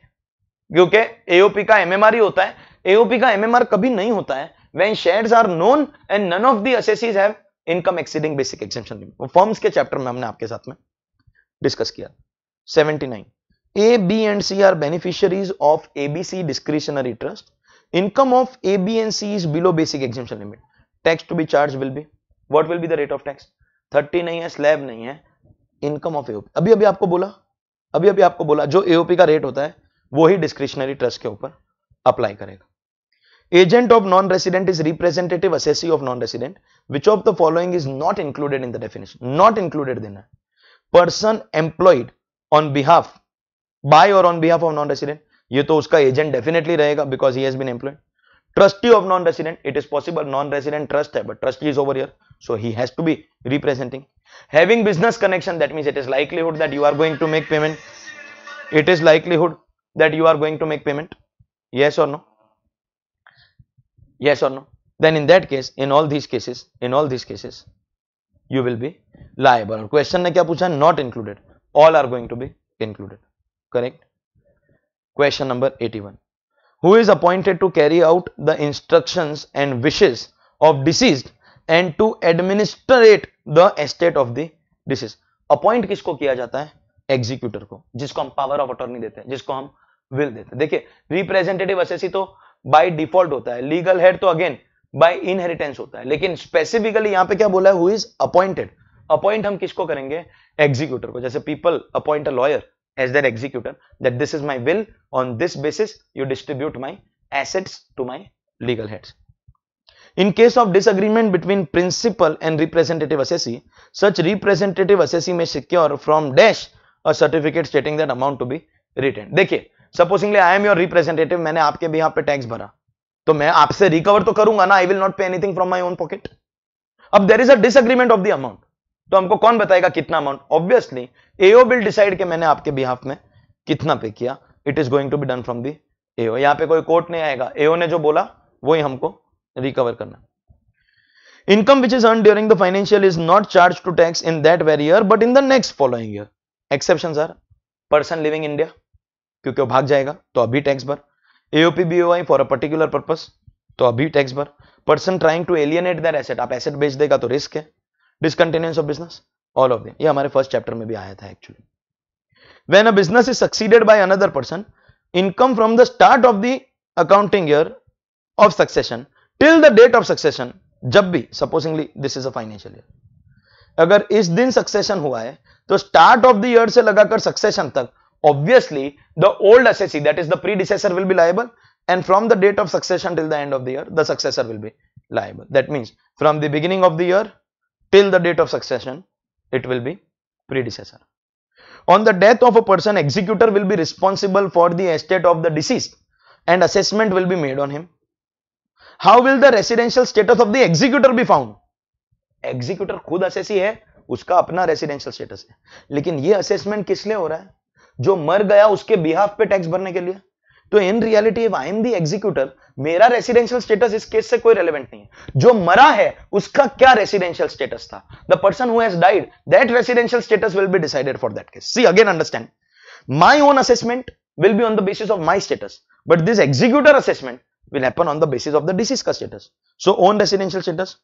क्योंकि एओपी का एमएमआर ही होता है एओपी का एमएमआर कभी नहीं होता है when shares are known and none of the assessees have income exceeding basic exemption limit wo firms ke chapter mein humne aapke sath mein discuss kiya 79 A, B and C are beneficiaries of ABC discretionary trust. Income of A, B and C is below basic exemption limit. Tax to be charged will be what will be the rate of tax? 30 nahi hai slab nahi hai income of AOP अभी अभी आपको बोला अभी अभी आपको बोला जो AOP का रेट होता है वो ही डिस्क्रिशनरी ट्रस्ट के ऊपर अप्लाई करेगा Agent of non-resident is representative assessee of non-resident. Which of the following is not included in the definition? Not included in Person employed on behalf by or on behalf of non-resident. ये तो उसका agent definitely रहेगा because he has been employed. Trustee of non-resident. It is possible non-resident trust, trust है but trustee is over here so he has to having business connection that means it is likelihood that you are going to make payment it is likelihood that you are going to make payment yes or no yes or no then in that case in all these cases in all these cases you will be liable question ne kya pucha not included all are going to be included correct question number 81 who is appointed to carry out the instructions and wishes of deceased and to administrate the estate of the deceased appoint किसको किया जाता है executor को जिसको हम power of attorney देते हैं जिसको हम विल देते हैं देखिए रिप्रेजेंटेटिव असेसी तो बाई डिफॉल्ट होता है लीगल हेड तो अगेन बाई इनहेरिटेंस होता है लेकिन स्पेसिफिकली यहां पे क्या बोला है हु इज अपॉइंटेड अपॉइंट हम किसको करेंगे एग्जीक्यूटर को जैसे people appoint a lawyer as their executor that this is my will on this basis you distribute my assets to my legal heads In case of disagreement between principal and representative assessee, such representative assessee may secure from dash a certificate stating that amount to be retained. देखिए supposingly I am your representative मैंने आपके भी यहां पर tax भरा तो मैं आपसे रिकवर तो करूंगा ना I will not pay anything from my own pocket अब there is a disagreement of the amount तो हमको कौन बताएगा कितना amount obviously AO will decide के मैंने आपके बिहाफ में कितना पे किया it is going to be done from the AO यहां पे कोई कोर्ट नहीं आएगा एओ ने जो बोला वही हमको रिकवर करना income which is earn during the financial is not charge to tax in that very year but in the next following year exception sir person leaving India क्योंकि वो भाग जाएगा तो अभी टैक्स भर AOP BOI for a particular purpose तो अभी tax भर person trying to alienate their asset आप एसेट बेच देगा तो रिस्क है discontinuance of business all of दिन ये हमारे फर्स्ट चैप्टर में भी आया था actually when a business is succeeded by another person income from the start of the accounting year of succession till the date of succession जब भी supposingly this is a financial year अगर इस दिन succession हुआ है तो start of the year से लगाकर सक्सेशन तक obviously the old assessee that is the predecessor will be liable and from the date of succession till the end of the year the successor will be liable that means from the beginning of the year till the date of succession it will be predecessor on the death of a person executor will be responsible for the estate of the deceased and assessment will be made on him how will the residential status of the executor be found executor khud assessee hai uska apna residential status hai lekin ye assessment kis liye ho raha hai जो मर गया उसके behalf पे tax भरने के लिए तो in reality I am the executor मेरा रेसिडेंशियल स्टेटस इस केस से कोई रेलेवेंट नहीं है जो मरा है उसका क्या रेसिडेंशियल स्टेटस था the person who died that residential status will be decided for that case see again understand my own assessment will be on the basis of my status but this executor assessment will happen on the basis of the deceased का status so own residential status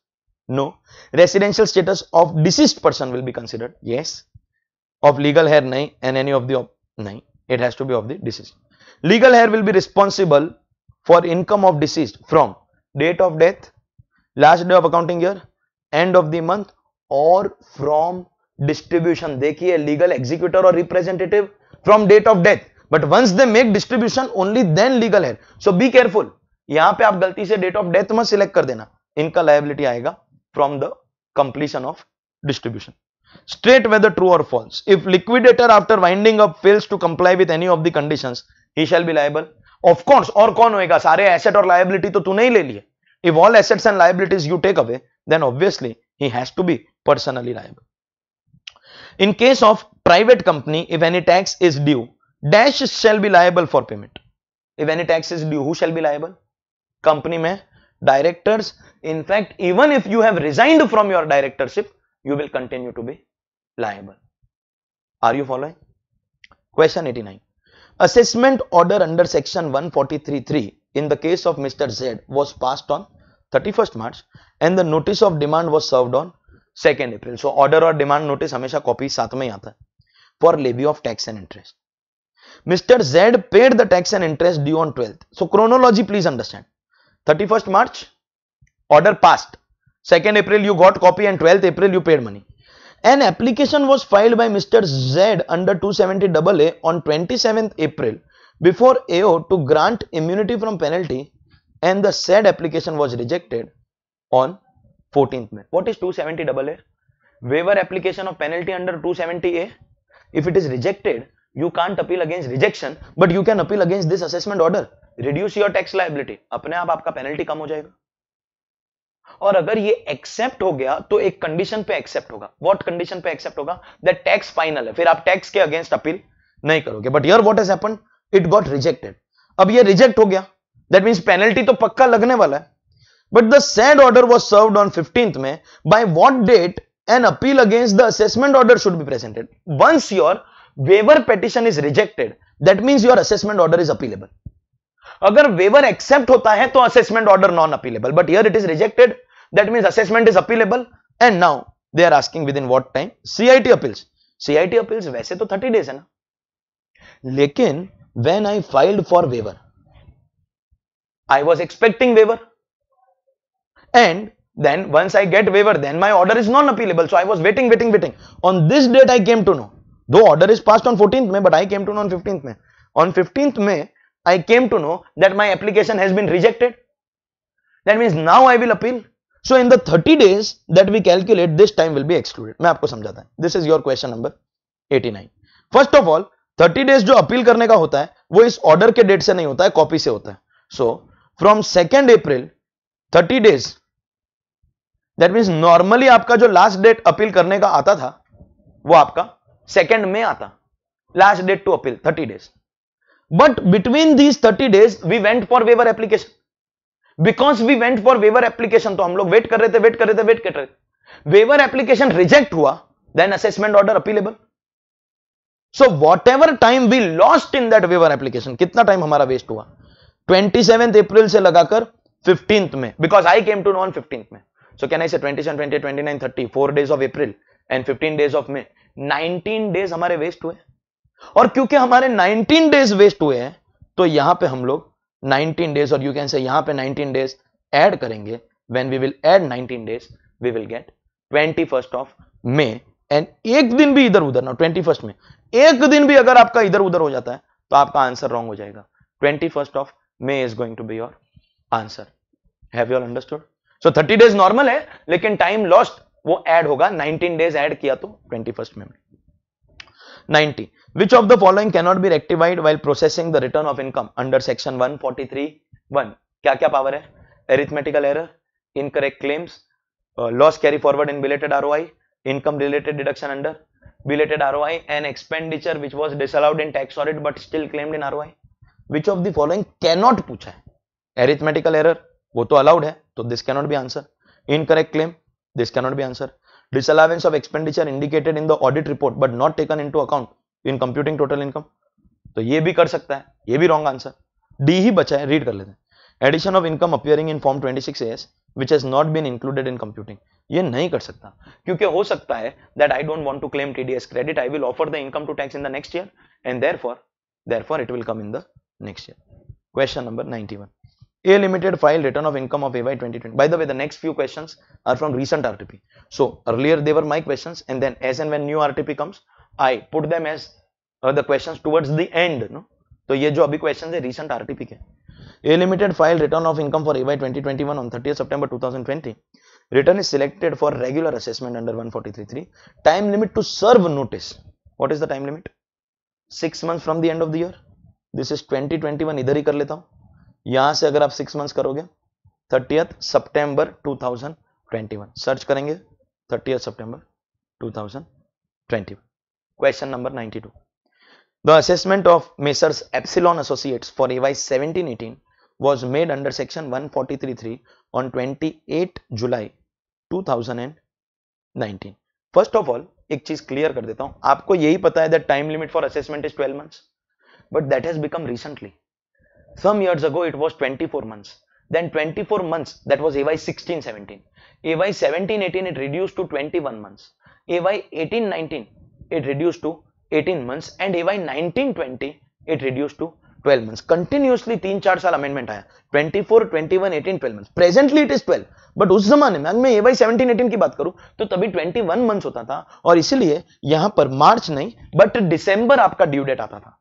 no residential status of deceased person will be considered yes of legal heir नहीं and any of the नहीं it has to be of the deceased legal heir will be responsible for income of deceased from date of death last day of accounting year end of the month और from distribution देखिए legal executor और representative from date of death but once they make distribution only then legal heir so be careful यहां पे आप गलती से date of death मत select कर देना इनका लाइबिलिटी आएगा from the completion of distribution Straight whether true or false. If liquidator after winding up fails to comply with any of the conditions, he shall be liable. Of course, or कौन होएगा सारे asset or liability to तूने ही ले लिए. If all assets and liabilities you take away, then obviously he has to be personally liable. In case of private company, if any tax is due, dash shall be liable for payment. If any tax is due, who shall be liable? Company में directors. In fact, even if you have resigned from your directorship, you will continue to be liable. Are you following? Question 89. Assessment order under section 143.3 in the case of Mr. Z was passed on 31st March and the notice of demand was served on 2nd April. So order or demand notice always copy साथ for levy of tax and interest. Mr. Z paid the tax and interest due on 12th. So chronology please understand. 31st March order passed 2nd April you got copy and 12th April you paid money. An application was filed by Mr. Z under 270AA on 27th April before AO to grant immunity from penalty and the said application was rejected on 14th May. What is 270AA? Waiver application of penalty under 270A. If it is rejected, you can't appeal against rejection, but you can appeal against this assessment order. Reduce your tax liability. अपने आप आपका penalty कम हो जाएगा और अगर ये accept हो गया तो एक कंडीशन पे एक्सेप्ट होगा व्हाट कंडीशन पे एक्सेप्ट होगा दैट टैक्स फाइनल है फिर आप टैक्स के अगेंस्ट अपील नहीं करोगे but here what has happened it got rejected अब ये रिजेक्ट हो गया दैट मींस पेनल्टी तो पक्का लगने वाला है but the said order was served on fifteenth में by what date an appeal against the assessment order should be presented once your waiver petition is rejected that means your assessment order is appealable अगर waiver accept होता है तो assessment order non appealable but here it is rejected that means assessment is appealable and now they are asking within what time CIT appeals CIT appeals वैसे तो thirty days है ना लेकिन when I filed for waiver I was expecting waiver and then once i get waiver then my order is non appealable so i was waiting waiting waiting on this date i came to know though order is passed on 14th may but i came to know on 15th may on 15th may I came to know that my application has been rejected. That means now I will appeal. So in the 30 days that we calculate, this time will be excluded. main aapko samjhata hu This is your question number 89. First of all, 30 days jo appeal karne ka hota hai wo is order ke date se nahi hota hai copy se hota hai So from 2nd April, 30 days. That means normally aapka jo last date appeal karne ka aata tha wo aapka 2nd may aata last date to appeal 30 days but between these thirty days we went for waiver application because we went for waiver application तो हम लोग wait कर रहे थे wait कर रहे थे wait कर रहे थे वेवर एप्लीकेशन रिजेक्ट हुआ then assessment order appealable so whatever time we lost in that waiver application कितना टाइम हमारा वेस्ट हुआ ट्वेंटी सेवेंथ अप्रिल से लगाकर फिफ्टीन में because I came to know on fifteenth में so can I say twenty seven twenty twenty nine thirty four days of April and fifteen days of May nineteen days हमारे waste हुए और क्योंकि हमारे 19 days waste हुए हैं तो यहां पे हम लोग 19 डेज और यू कैन से यहां पे 19 डेज ऐड करेंगे when we will add 19 days we will get twenty of May and एक दिन भी इधर उधर ना ट्वेंटी में एक दिन भी अगर आपका इधर उधर हो जाता है तो आपका आंसर रॉन्ग हो जाएगा twenty of May is going to be your answer have you all understood so 30 days normal है लेकिन टाइम लॉस्ट वो ऐड होगा 19 डेज ऐड किया तो 21st में 90 which of the following cannot be rectified while processing the return of income under section 143 1 क्या क्या power है arithmetical error incorrect claims uh, loss carry forward in belated ROI income related deduction under belated ROI and expenditure which was disallowed in tax audit but still claimed in ROI which of the following cannot पूछा है arithmetical error वो तो allowed है तो this cannot be answer incorrect claim this cannot be answer disallowance of expenditure indicated in the audit report but not taken into account in computing total income तो ये भी कर सकता है ये भी रॉन्ग आंसर डी ही बचा है रीड कर लेते हैं addition of income appearing in form six S which has not been included in computing ये नहीं कर सकता क्योंकि हो सकता है that I don't want to claim TDS credit I will offer the income to tax in the next year and therefore therefore it will come in the next year question number 91 A limited file return of income of AY 2020. By the way, the next few questions are from recent RTP. So earlier they were my questions and then as and when new RTP comes, I put them as uh, the questions towards the end. No? तो ये जो questions question recent RTP. A limited file return of income for for AY 2021 on 30th September 2020 return is selected for regular assessment under 143.3 time limit to serve notice what is the time limit 6 months from the end of the year this is 2021 Idhar hi kar leta hu. यहां से अगर आप six months करोगे thirtieth सितंबर 2021 search करेंगे thirtieth सितंबर 2021 question number 92 the assessment of messrs epsilon associates for EY 1718 was made under section 1433 on 28 जुलाई 2019 first of all एक चीज क्लियर कर देता हूं आपको यही पता है that time limit for assessment is 12 months but that has become recently some years ago it was 24 months then 24 months that was AY 16 17 AY 17 18 it reduced to 21 months AY 18 19 it reduced to 18 months and AY 19 20 it reduced to 12 months continuously teen char साल amendment aaya 24 21 18 12 months presently it is 12 but us zamane mein agar main ay 17 18 ki baat karu to tabhi 21 months hota tha aur isliye yahan par march nahi but december aapka due date aata tha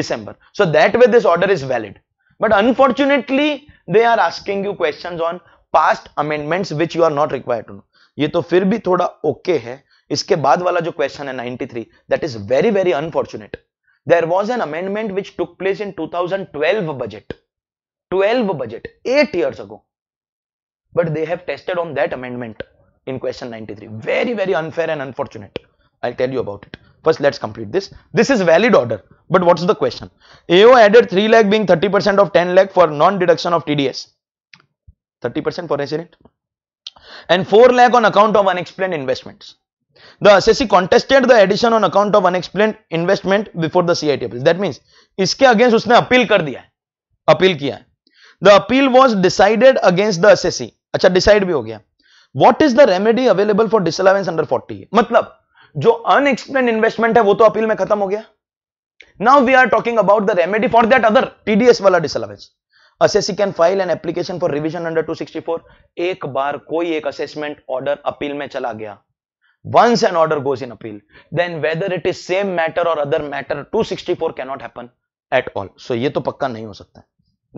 december so that way this order is valid but unfortunately they are asking you questions on past amendments which you are not required to know ये तो फिर भी थोड़ा okay okay है इसके बाद वाला जो क्वेश्चन है 93 that is very very unfortunate there was an amendment which took place in 2012 budget 12 budget 8 years ago but they have tested on that amendment in question 93 very very unfair and unfortunate i'll tell you about it First, let's complete this. This is valid order. But what's the question? AO added 3 lakh being 30% of 10 lakh for non-deduction of TDS. 30% for resident. And 4 lakh on account of unexplained investments. The assessee contested the addition on account of unexplained investment before the CIT appeal That means iske against usne appeal kar diya hai appeal kiya hai the appeal was decided against the assessee acha decide bhi ho gaya what is the remedy available for disallowance under 40 matlab जो unexplained investment है वो तो appeal में खत्म हो गया now we are talking about the remedy for that other TDS वाला disallowance assessee can file an application for revision under 264 एक बार कोई एक असेसमेंट ऑर्डर अपील में चला गया once an order goes in appeal then whether it is same matter or other matter 264 cannot happen at all so ye to pakka nahi ho sakta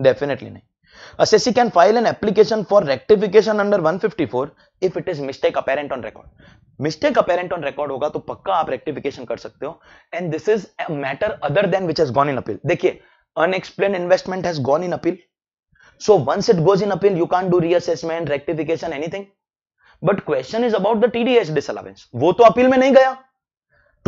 definitely nahi assessee can file an application for rectification under 154 if it is mistake apparent on record mistake apparent on record होगा तो पक्का आप rectification कर सकते हो and this is matter other than which has gone in appeal देखिए unexplained investment has gone in appeal so once it goes in appeal you can do reassessment rectification anything but question is about the TDS disallowance वो तो appeal में नहीं गया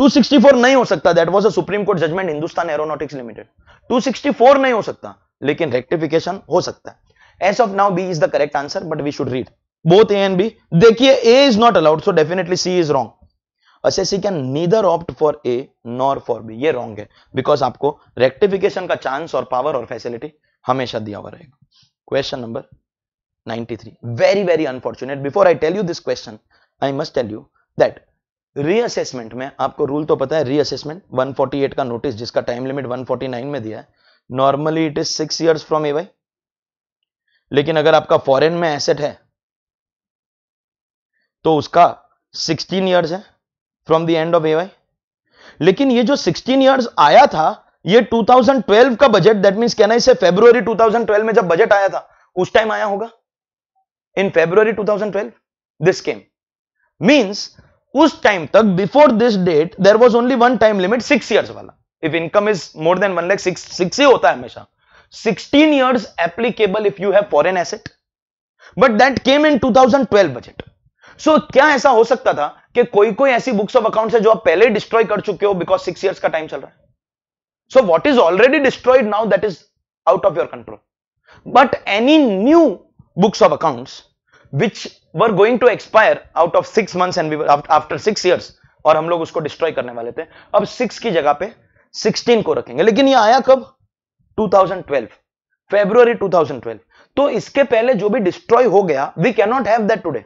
264 नहीं हो सकता that was a supreme court judgment Hindustan aeronautics limited 264 नहीं हो सकता लेकिन रेक्टिफिकेशन हो सकता है as of now B is the correct answer but we should read both A and B. देखिए A is not allowed, so definitely C is wrong. assessee can neither opt for A nor for B. ये wrong है because आपको rectification का chance और power और facility हमेशा दिया हुआ रहेगा. Question number 93. Very very unfortunate. Before I tell you this question, I must tell you that reassessment mein aapko rule to pata hai reassessment 148 ka notice jiska time limit 149 mein diya hai Normally it is 6 years from AY. लेकिन अगर आपका foreign में asset है तो उसका 16 years है from the end of AY लेकिन ये जो 16 ईयर्स आया था ये 2012 का बजट दैट मीन कहना इसे फेब्रुवरी 2012 में जब बजट आया था उस टाइम आया होगा in February 2012 this came means उस टाइम तक before this date there was only one time limit six years वाला if income is more than one lakh six six ही होता है हमेशा 16 years applicable if you have foreign asset but that came in 2012 budget so so, क्या ऐसा हो सकता था कि कोई कोई ऐसी बुक्स ऑफ अकाउंट है जो आप पहले डिस्ट्रॉय कर चुके हो बिकॉज सिक्स ईयर्स का टाइम चल रहा है so what is already destroyed now that is out of your control but any new books of account which were going to expire out of six month and after six years और हम लोग उसको destroy करने वाले थे अब six की जगह पे सिक्सटीन को रखेंगे लेकिन ये आया कब 2012 फरवरी 2012 तो इसके पहले जो भी डिस्ट्रॉय हो गया we cannot have that today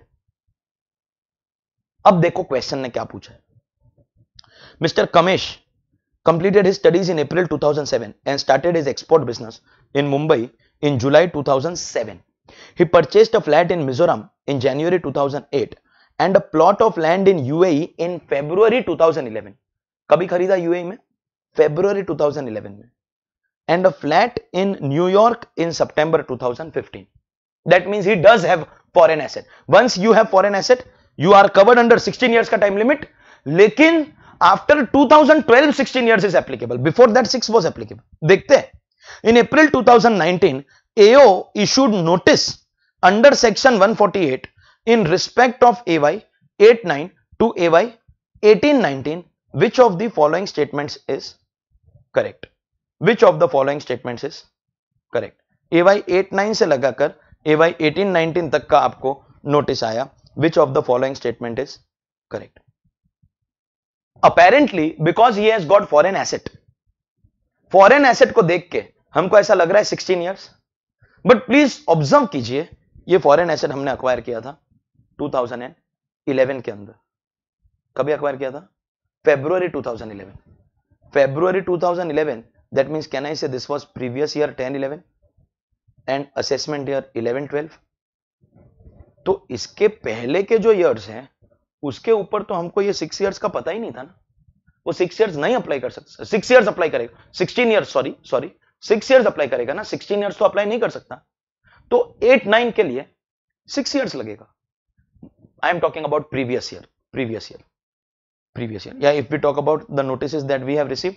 अब देखो क्वेश्चन ने क्या पूछा है mister Kamesh completed his studies in April 2007 and started his export business in Mumbai in July 2007 he purchased a flat in Mizoram in January 2008 and a plot of land in UAE in February 2011 कभी खरीदा UAE e में February 2011 में and a flat in New York in September 2015 that means he does have foreign asset once you have foreign asset you are covered under 16 years का time limit लेकिन after 2012 16 years is applicable before that six was applicable देखते हैं in April 2019 AO issued notice under section 148 in respect of A Y eight nine to A Y eighteen nineteen which of the following statement is correct which of the following statement is correct A Y eight nine से लगाकर ए Y eighteen nineteen तक का आपको notice आया which of the following statement is correct apparently because he has got foreign asset foreign asset को देख के हमको ऐसा लग रहा है 16 years बट प्लीज ऑब्जर्व कीजिए ये फॉरेन एसेट हमने अक्वायर किया था 2011 के अंदर कभी अक्वायर किया था February 2011 February 2011 that means can I say this was previous year 10 11 and assessment year 11 12 तो इसके पहले के जो ईयर्स हैं उसके ऊपर तो हमको ये सिक्स ईयर्स का पता ही नहीं था ना वो सिक्स ईयर्स नहीं अप्लाई कर सकता सिक्स ईयर्स अप्लाई करेगा sixteen years sorry sorry six years apply करेगा ना सिक्सटीन ईयर्स तो अप्लाई नहीं कर सकता तो एट नाइन के लिए सिक्स ईयर्स लगेगा I am talking about previous year previous year previous year या if we talk about the notice that we have receive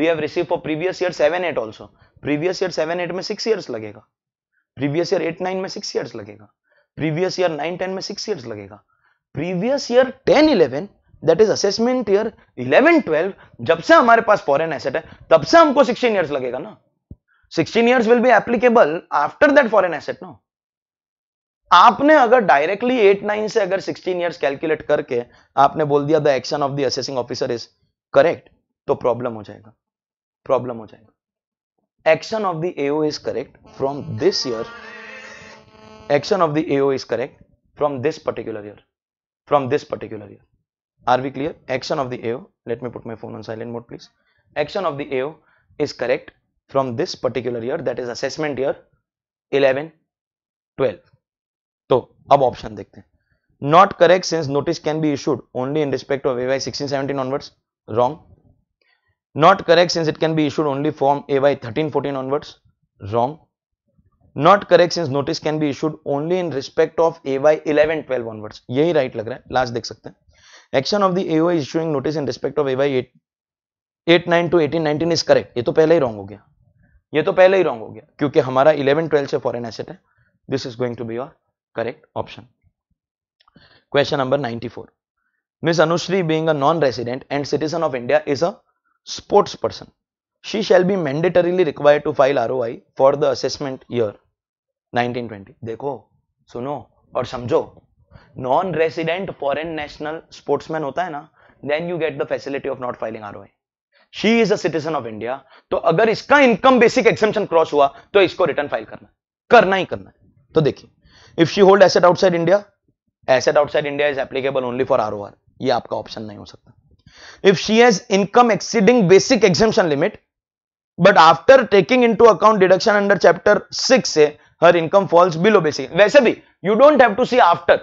we have receive for previous year seven eight also previous year seven eight में six years लगेगा previous year eight nine में six years लगेगा previous year nine ten में six years लगेगा previous year ten eleven that is assessment year eleven twelve जब से हमारे पास फॉरन asset है तब से हमको सिक्सटीन ईयर्स लगेगा ना sixteen years will be applicable after that foreign asset ना आपने अगर डायरेक्टली एट नाइन से अगर सिक्सटीन ईयर्स कैलकुलेट करके आपने बोल दिया the action of the assessing officer is correct तो प्रॉब्लम हो जाएगा प्रॉब्लम हो जाएगा action of the AO is correct from this year action of the AO is correct from this particular year from this particular year are we clear action of the AO let me put my phone on silent mode please action of the AO is correct from this particular year that is assessment year eleven twelve तो अब option देखते हैं not correct since notice can be issued only in respect of A Y sixteen seventeen onwards wrong not correct since it can be issued only from A thirteen fourteen onwards wrong not correct since notice can be issued only in respect of A Y eleven twelve onwards यही right लग रहा है last देख सकते हैं action of the AO issuing notice in respect of A Y eight eight nine to eighteen nineteen is correct ये तो पहले ही रॉन्ग हो गया ये तो पहले ही रॉन्ग हो गया क्योंकि हमारा इलेवन ट्वेल्व से फॉरन एसेट है this is going to be your correct option question number ninety four miss Anushri being non resident and citizen of India is a sports person be mandatorily require to file R O I for the assessment year 1920 देखो सुनो और समझो non resident foreign national sportsman होता है ना then you get the facility of not filing R she is a citizen of India तो अगर इसका इनकम बेसिक एक्सेप्शन क्रॉस हुआ तो इसको रिटर्न फाइल करना करना ही करना है तो देखिए if she hold asset outside India asset outside India is applicable only for R ये आपका ऑप्शन नहीं हो सकता if she has income exceeding basic exception limit but after taking into account deduction under chapter six है her income falls below basic वैसे भी you don't have to see after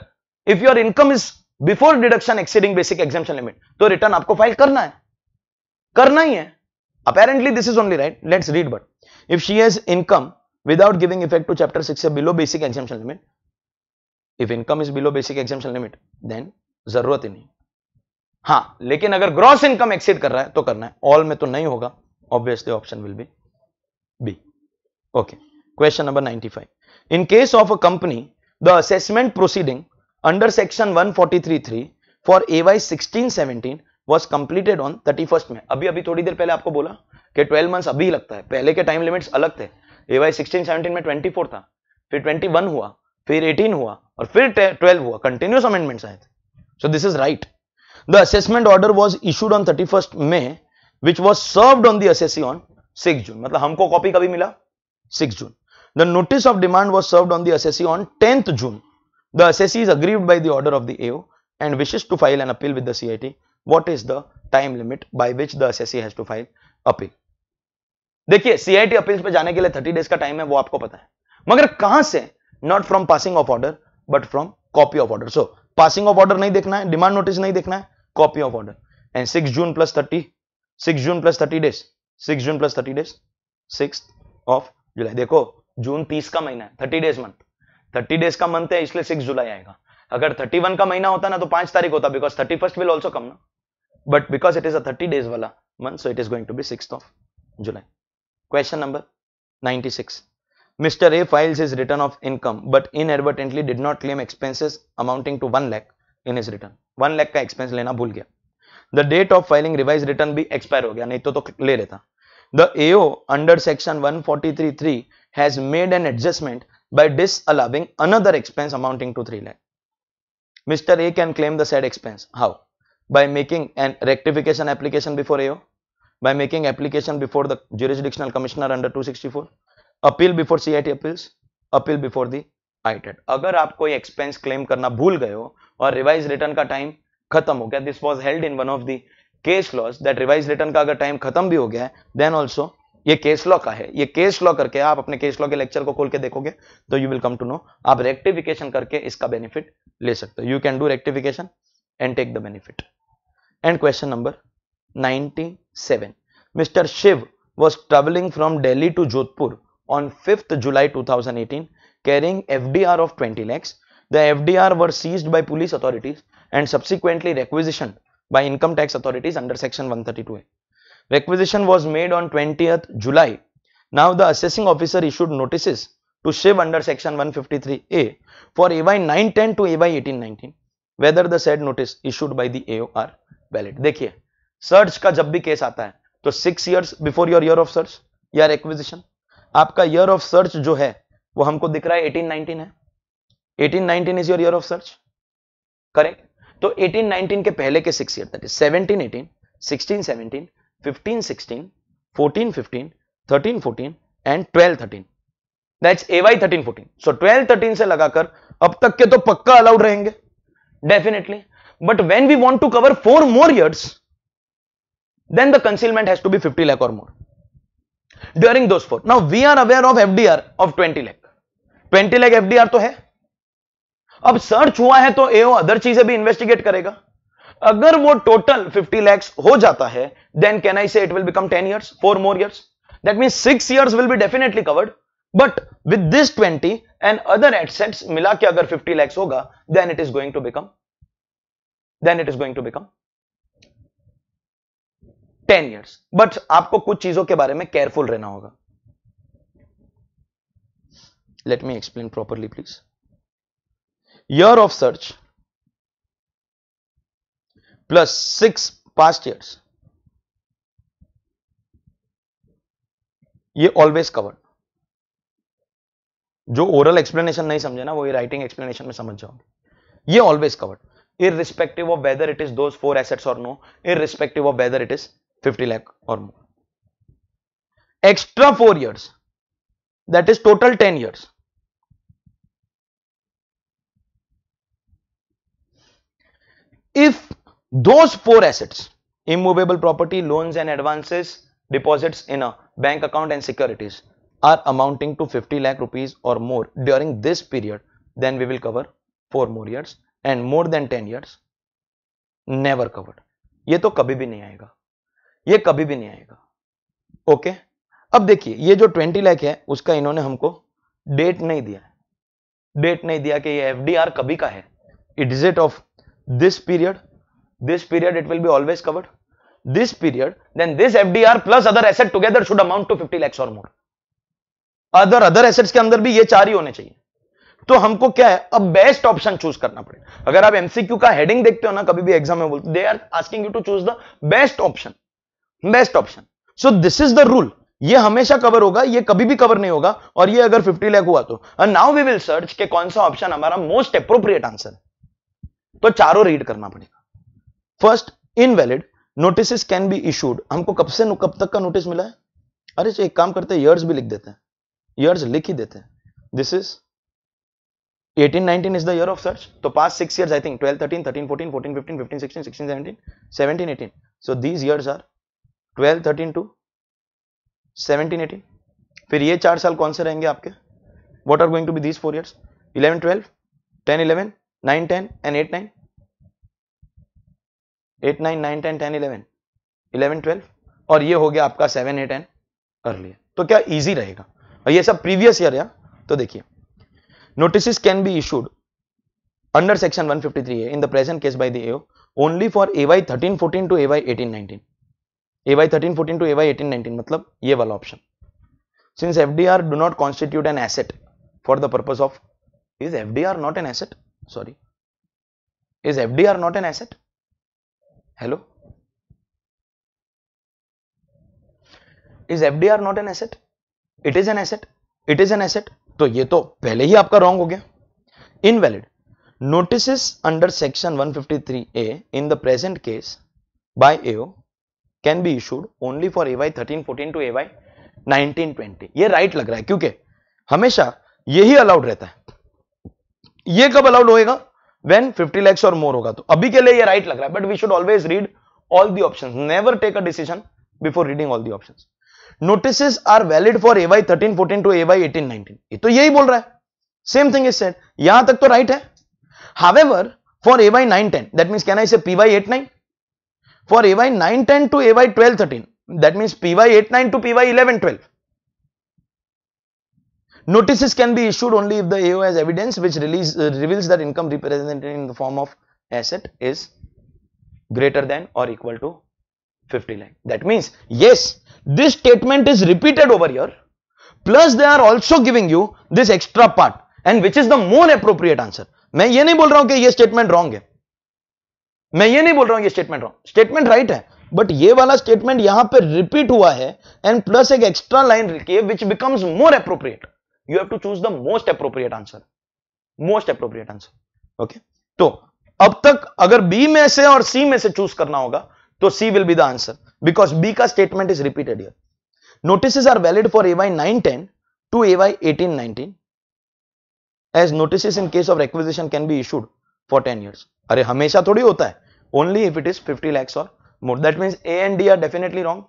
if your income is before deduction exceeding basic exemption limit तो return आपको file करना है करना ही है apparently this is only right let's read but if she has income without giving effect to chapter 6 below basic exemption limit if income is below basic exemption limit then जरूरत ही नहीं हाँ लेकिन अगर ग्रॉस इनकम एक्सीड कर रहा है तो करना है ऑल में तो नहीं होगा obviously option will be be okay Question number 95. In case of a company, the assessment proceeding under section 143.3 for AY 16-17 was completed on 31st में अभी अभी थोड़ी देर पहले आपको बोला कि 12 मंथ्स अभी लगता है पहले के टाइम लिमिट्स अलग थे AY 16-17 में 24 था फिर 21 हुआ फिर 18 हुआ और फिर 12 हुआ कंटिन्यूस अमेंडमेंट्स आए थे so this is right the assessment order was issued on thirty first May which was served on the assessee on 6 June मतलब हमको कॉपी कभी मिला 6 जून The notice of demand was served on the assessee on 10th June. The assessee is aggrieved by the order of the AO and wishes to file an appeal with the CIT. What is the time limit by which the assessee has to file appeal? देखिए CIT appeal पे जाने के लिए 30 days का time है वो आपको पता है मगर कहां से not from passing of order but from copy of order so passing of order नहीं देखना है डिमांड नोटिस नहीं देखना है copy of order and 6 June plus 30 6 June plus 30 days 6 June plus 30 days 6th of July देखो जून तीस का महीना है thirty days month thirty days का मंथ है इसलिए सिक्स जुलाई आएगा अगर थर्टी वन का महीना होता ना तो पांच तारीख होता because thirty first will also come ना but because it is a thirty days वाला month so it is going to be six of July question number ninety six mister A files is return of income but in inadvertently did not claim expenses amounting to one lakh in is return one lakh का expense लेना भूल गया. The date of filing revise return भी expire हो गया नहीं तो तो ले लेता. The AO under section one forty three three has made an adjustment by disallowing another expense amounting to 3 lakh. Mr. A can claim the said expense. How? By making an rectification application before AO, by making application before the jurisdictional commissioner under 264, appeal before CIT appeals, appeal before the ITED. अगर आप कोई expense claim करना भूल गए हो और revised return का time खत्म हो गया, this was held in one of the case laws that revised return का अगर time खत्म भी हो गया है, then also ये केस लॉ का है ये केस लॉ करके आप अपने केस लॉ के लेक्चर को खोल के देखोगे तो you will come to know आप रेक्टिफिकेशन करके इसका बेनिफिट ले सकते हो you can do rectification and take the benefit and question number 97 mister Shiv was travelling from Delhi to Jodhpur on fifth July to carrying F of twenty lakhs the F D R were seized by police authorities and subsequently requisition by income tax authorities under section one thirty two है Requisition was made on 20th July. Now the assessing officer issued notices to shiv under section 153A for AY 910 to AY 1819 whether the said notice issued by the AO are valid. dekhiye search ka jab bhi case aata hai to 6 years before your year of search या acquisition आपका year of search जो है वो हमको दिख रहा है 1819 है 1819 is your year of search correct तो 1819 के पहले के six year that is 17 18 16 17 15 16 14 15 13 14 and 12 13 that's so से लगाकर अब तक के तो पक्का अलाउड रहेंगे definitely but when we want to cover four more years then the concealment has to be 50 lakh or more during तो है अब सर्च हुआ है तो ए अदर चीजें भी इन्वेस्टिगेट करेगा अगर वो टोटल 50 लैक्स हो जाता है then can I say it will become 10 years four more years that mean six years will be definitely covered but with this 20 and other assets मिला के अगर 50 लैक्स होगा then it is going to become then it is going to become 10 years but आपको कुछ चीजों के बारे में केयरफुल रहना होगा let me explain properly please year of search plus six past years ये ऑलवेज कवर्ड जो ओरल एक्सप्लेनेशन नहीं समझे ना वो ये राइटिंग एक्सप्लेनेशन में समझ जाओगे ये always covered irrespective of whether it is दो फोर एसेट्स और no irrespective of whether it is fifty lakh और more extra four years that is total ten years if those four assets immovable property loans and advances deposits in a bank account and securities are amounting to 50 lakh rupees or more during this period then we will cover four more years and more than 10 years never covered ye to kabhi bhi nahi aayega ye kabhi bhi nahi aayega okay? अब देखिए ये जो 20 लाख है उसका इन्होंने हमको date नहीं दिया डेट नहीं दिया कि ये एफडीआर कभी का है it is it of this period this period it will be always covered this period then this fdr plus other asset together should amount to 50 lakhs or more other other assets ke andar bhi ye char hi hone chahiye तो हमको क्या है अब best option choose करना पड़ेगा अगर आप MCQ का हेडिंग देखते हो ना कभी भी एग्जाम में बोलते they are asking you to choose the best option best option so this is the rule ये हमेशा कवर होगा ये कभी भी कवर नहीं होगा और ये अगर 50 लाख हुआ तो नाउ वी विल सर्च के कौन सा ऑप्शन हमारा मोस्ट अप्रोप्रिएट आंसर है तो चारों रीड करना पड़ेगा first invalid notice can be issued हमको कब से कब तक का नोटिस मिला है अरे एक काम करते हैं ईयर्स भी लिख देते हैं ईयर्स लिख ही देते हैं this is 1819 is the year of search. So तो past six years, I think 12, 13, 13, 14, 14, 15, 15, 16, 16, 17, 17, 18. So these years are 12, 13 to 17, 18. फिर ये चार साल कौन से रहेंगे आपके what are going to be these four years 11, 12, 10, 11, 9, 10 and 8, 9. Eight nine nine ten ten eleven eleven twelve और ये हो गया आपका सेवन एट एन कर लिया तो क्या इजी रहेगा और ये सब प्रीवियस ईयर या तो देखिए notice can be issued under section one fifty three A in the present case by the for A Y thirteen fourteen to A Y eighteen nineteen A Y thirteen fourteen to A Y eighteen nineteen मतलब ये वाला option since F D R do not constitute an asset for the purpose of is F D R not an asset sorry is F D R not an asset hello is F D R not an asset it is an asset it is an asset तो ये तो पहले ही आपका wrong हो गया invalid notices under section A in the present case by AO can be issued only for AY 13 14 to AY 19 20 ये right right लग रहा है क्योंकि हमेशा यही अलाउड रहता है ये कब अलाउड होएगा when 50 lakhs or more होगा तो अभी के लिए ये राइट लग रहा है but we should always read all the option never take a decision before reading all the option notice are valid for AY thirteen fourteen to AY eighteen nineteen ये तो यही बोल रहा है सेम थिंग इज सेट यहां तक तो right है however for AY nine ten that mean can I say P Y eight nine for AY nine ten to AY twelve thirteen that mean P Y eight nine to P Y eleven twelve Notices can be issued only if the AO has evidence which release, uh, reveals that income represented in the form of asset is greater than or equal to 50 lakh. That means, yes, this statement is repeated over here, plus they are also giving you this extra part and which is the more appropriate answer. मैं ये नहीं बोल रहा हूं कि ये statement wrong है मैं ये नहीं बोल रहा हूं ये statement रॉन्ग स्टेटमेंट राइट है बट ये वाला स्टेटमेंट यहां पे रिपीट हुआ है एंड प्लस एक एक्स्ट्रा लाइन लिखी which becomes more appropriate you have to choose the most appropriate answer most appropriate answer okay तो अब तक अगर बी में से और सी में से चूज करना होगा तो C will be the answer because B का statement is repeated your notice are valid for A Y nine ten to A Y eighteen nineteen as notice in case of requisition can be issued for ten year अरे हमेशा थोड़ी होता है only if it is fifty lakhs और more that mean A and D are definitely wrong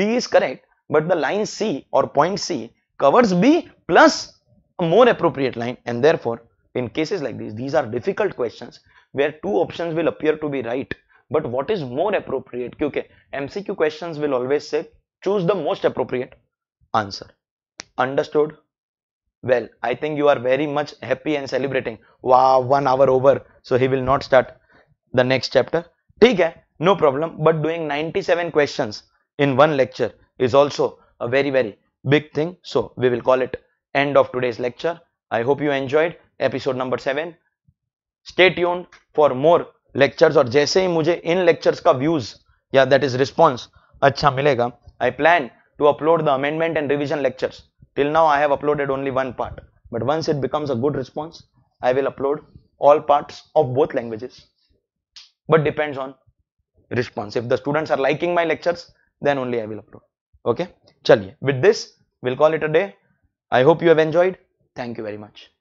B is correct but the line C और point C covers B plus a more appropriate line and therefore in cases like these these are difficult questions where two options will appear to be right but what is more appropriate Okay, mcq questions will always say choose the most appropriate answer understood well i think you are very much happy and celebrating wow one hour over so he will not start the next chapter Okay, no problem but doing 97 questions in one lecture is also a very very big thing so we will call it end of today's lecture. I hope you enjoyed episode number 7. Stay tuned for more lectures or जैसे ही मुझे in lectures का views yeah, that is response अच्छा मिलेगा I plan to upload the amendment and revision lectures. Till now I have uploaded only one part but once it becomes a good response I will upload all parts of both languages but depends on response. If the students are liking my lectures then only I will upload. Okay. Chaliye. With this we'll call it a day. I hope you have enjoyed. Thank you very much.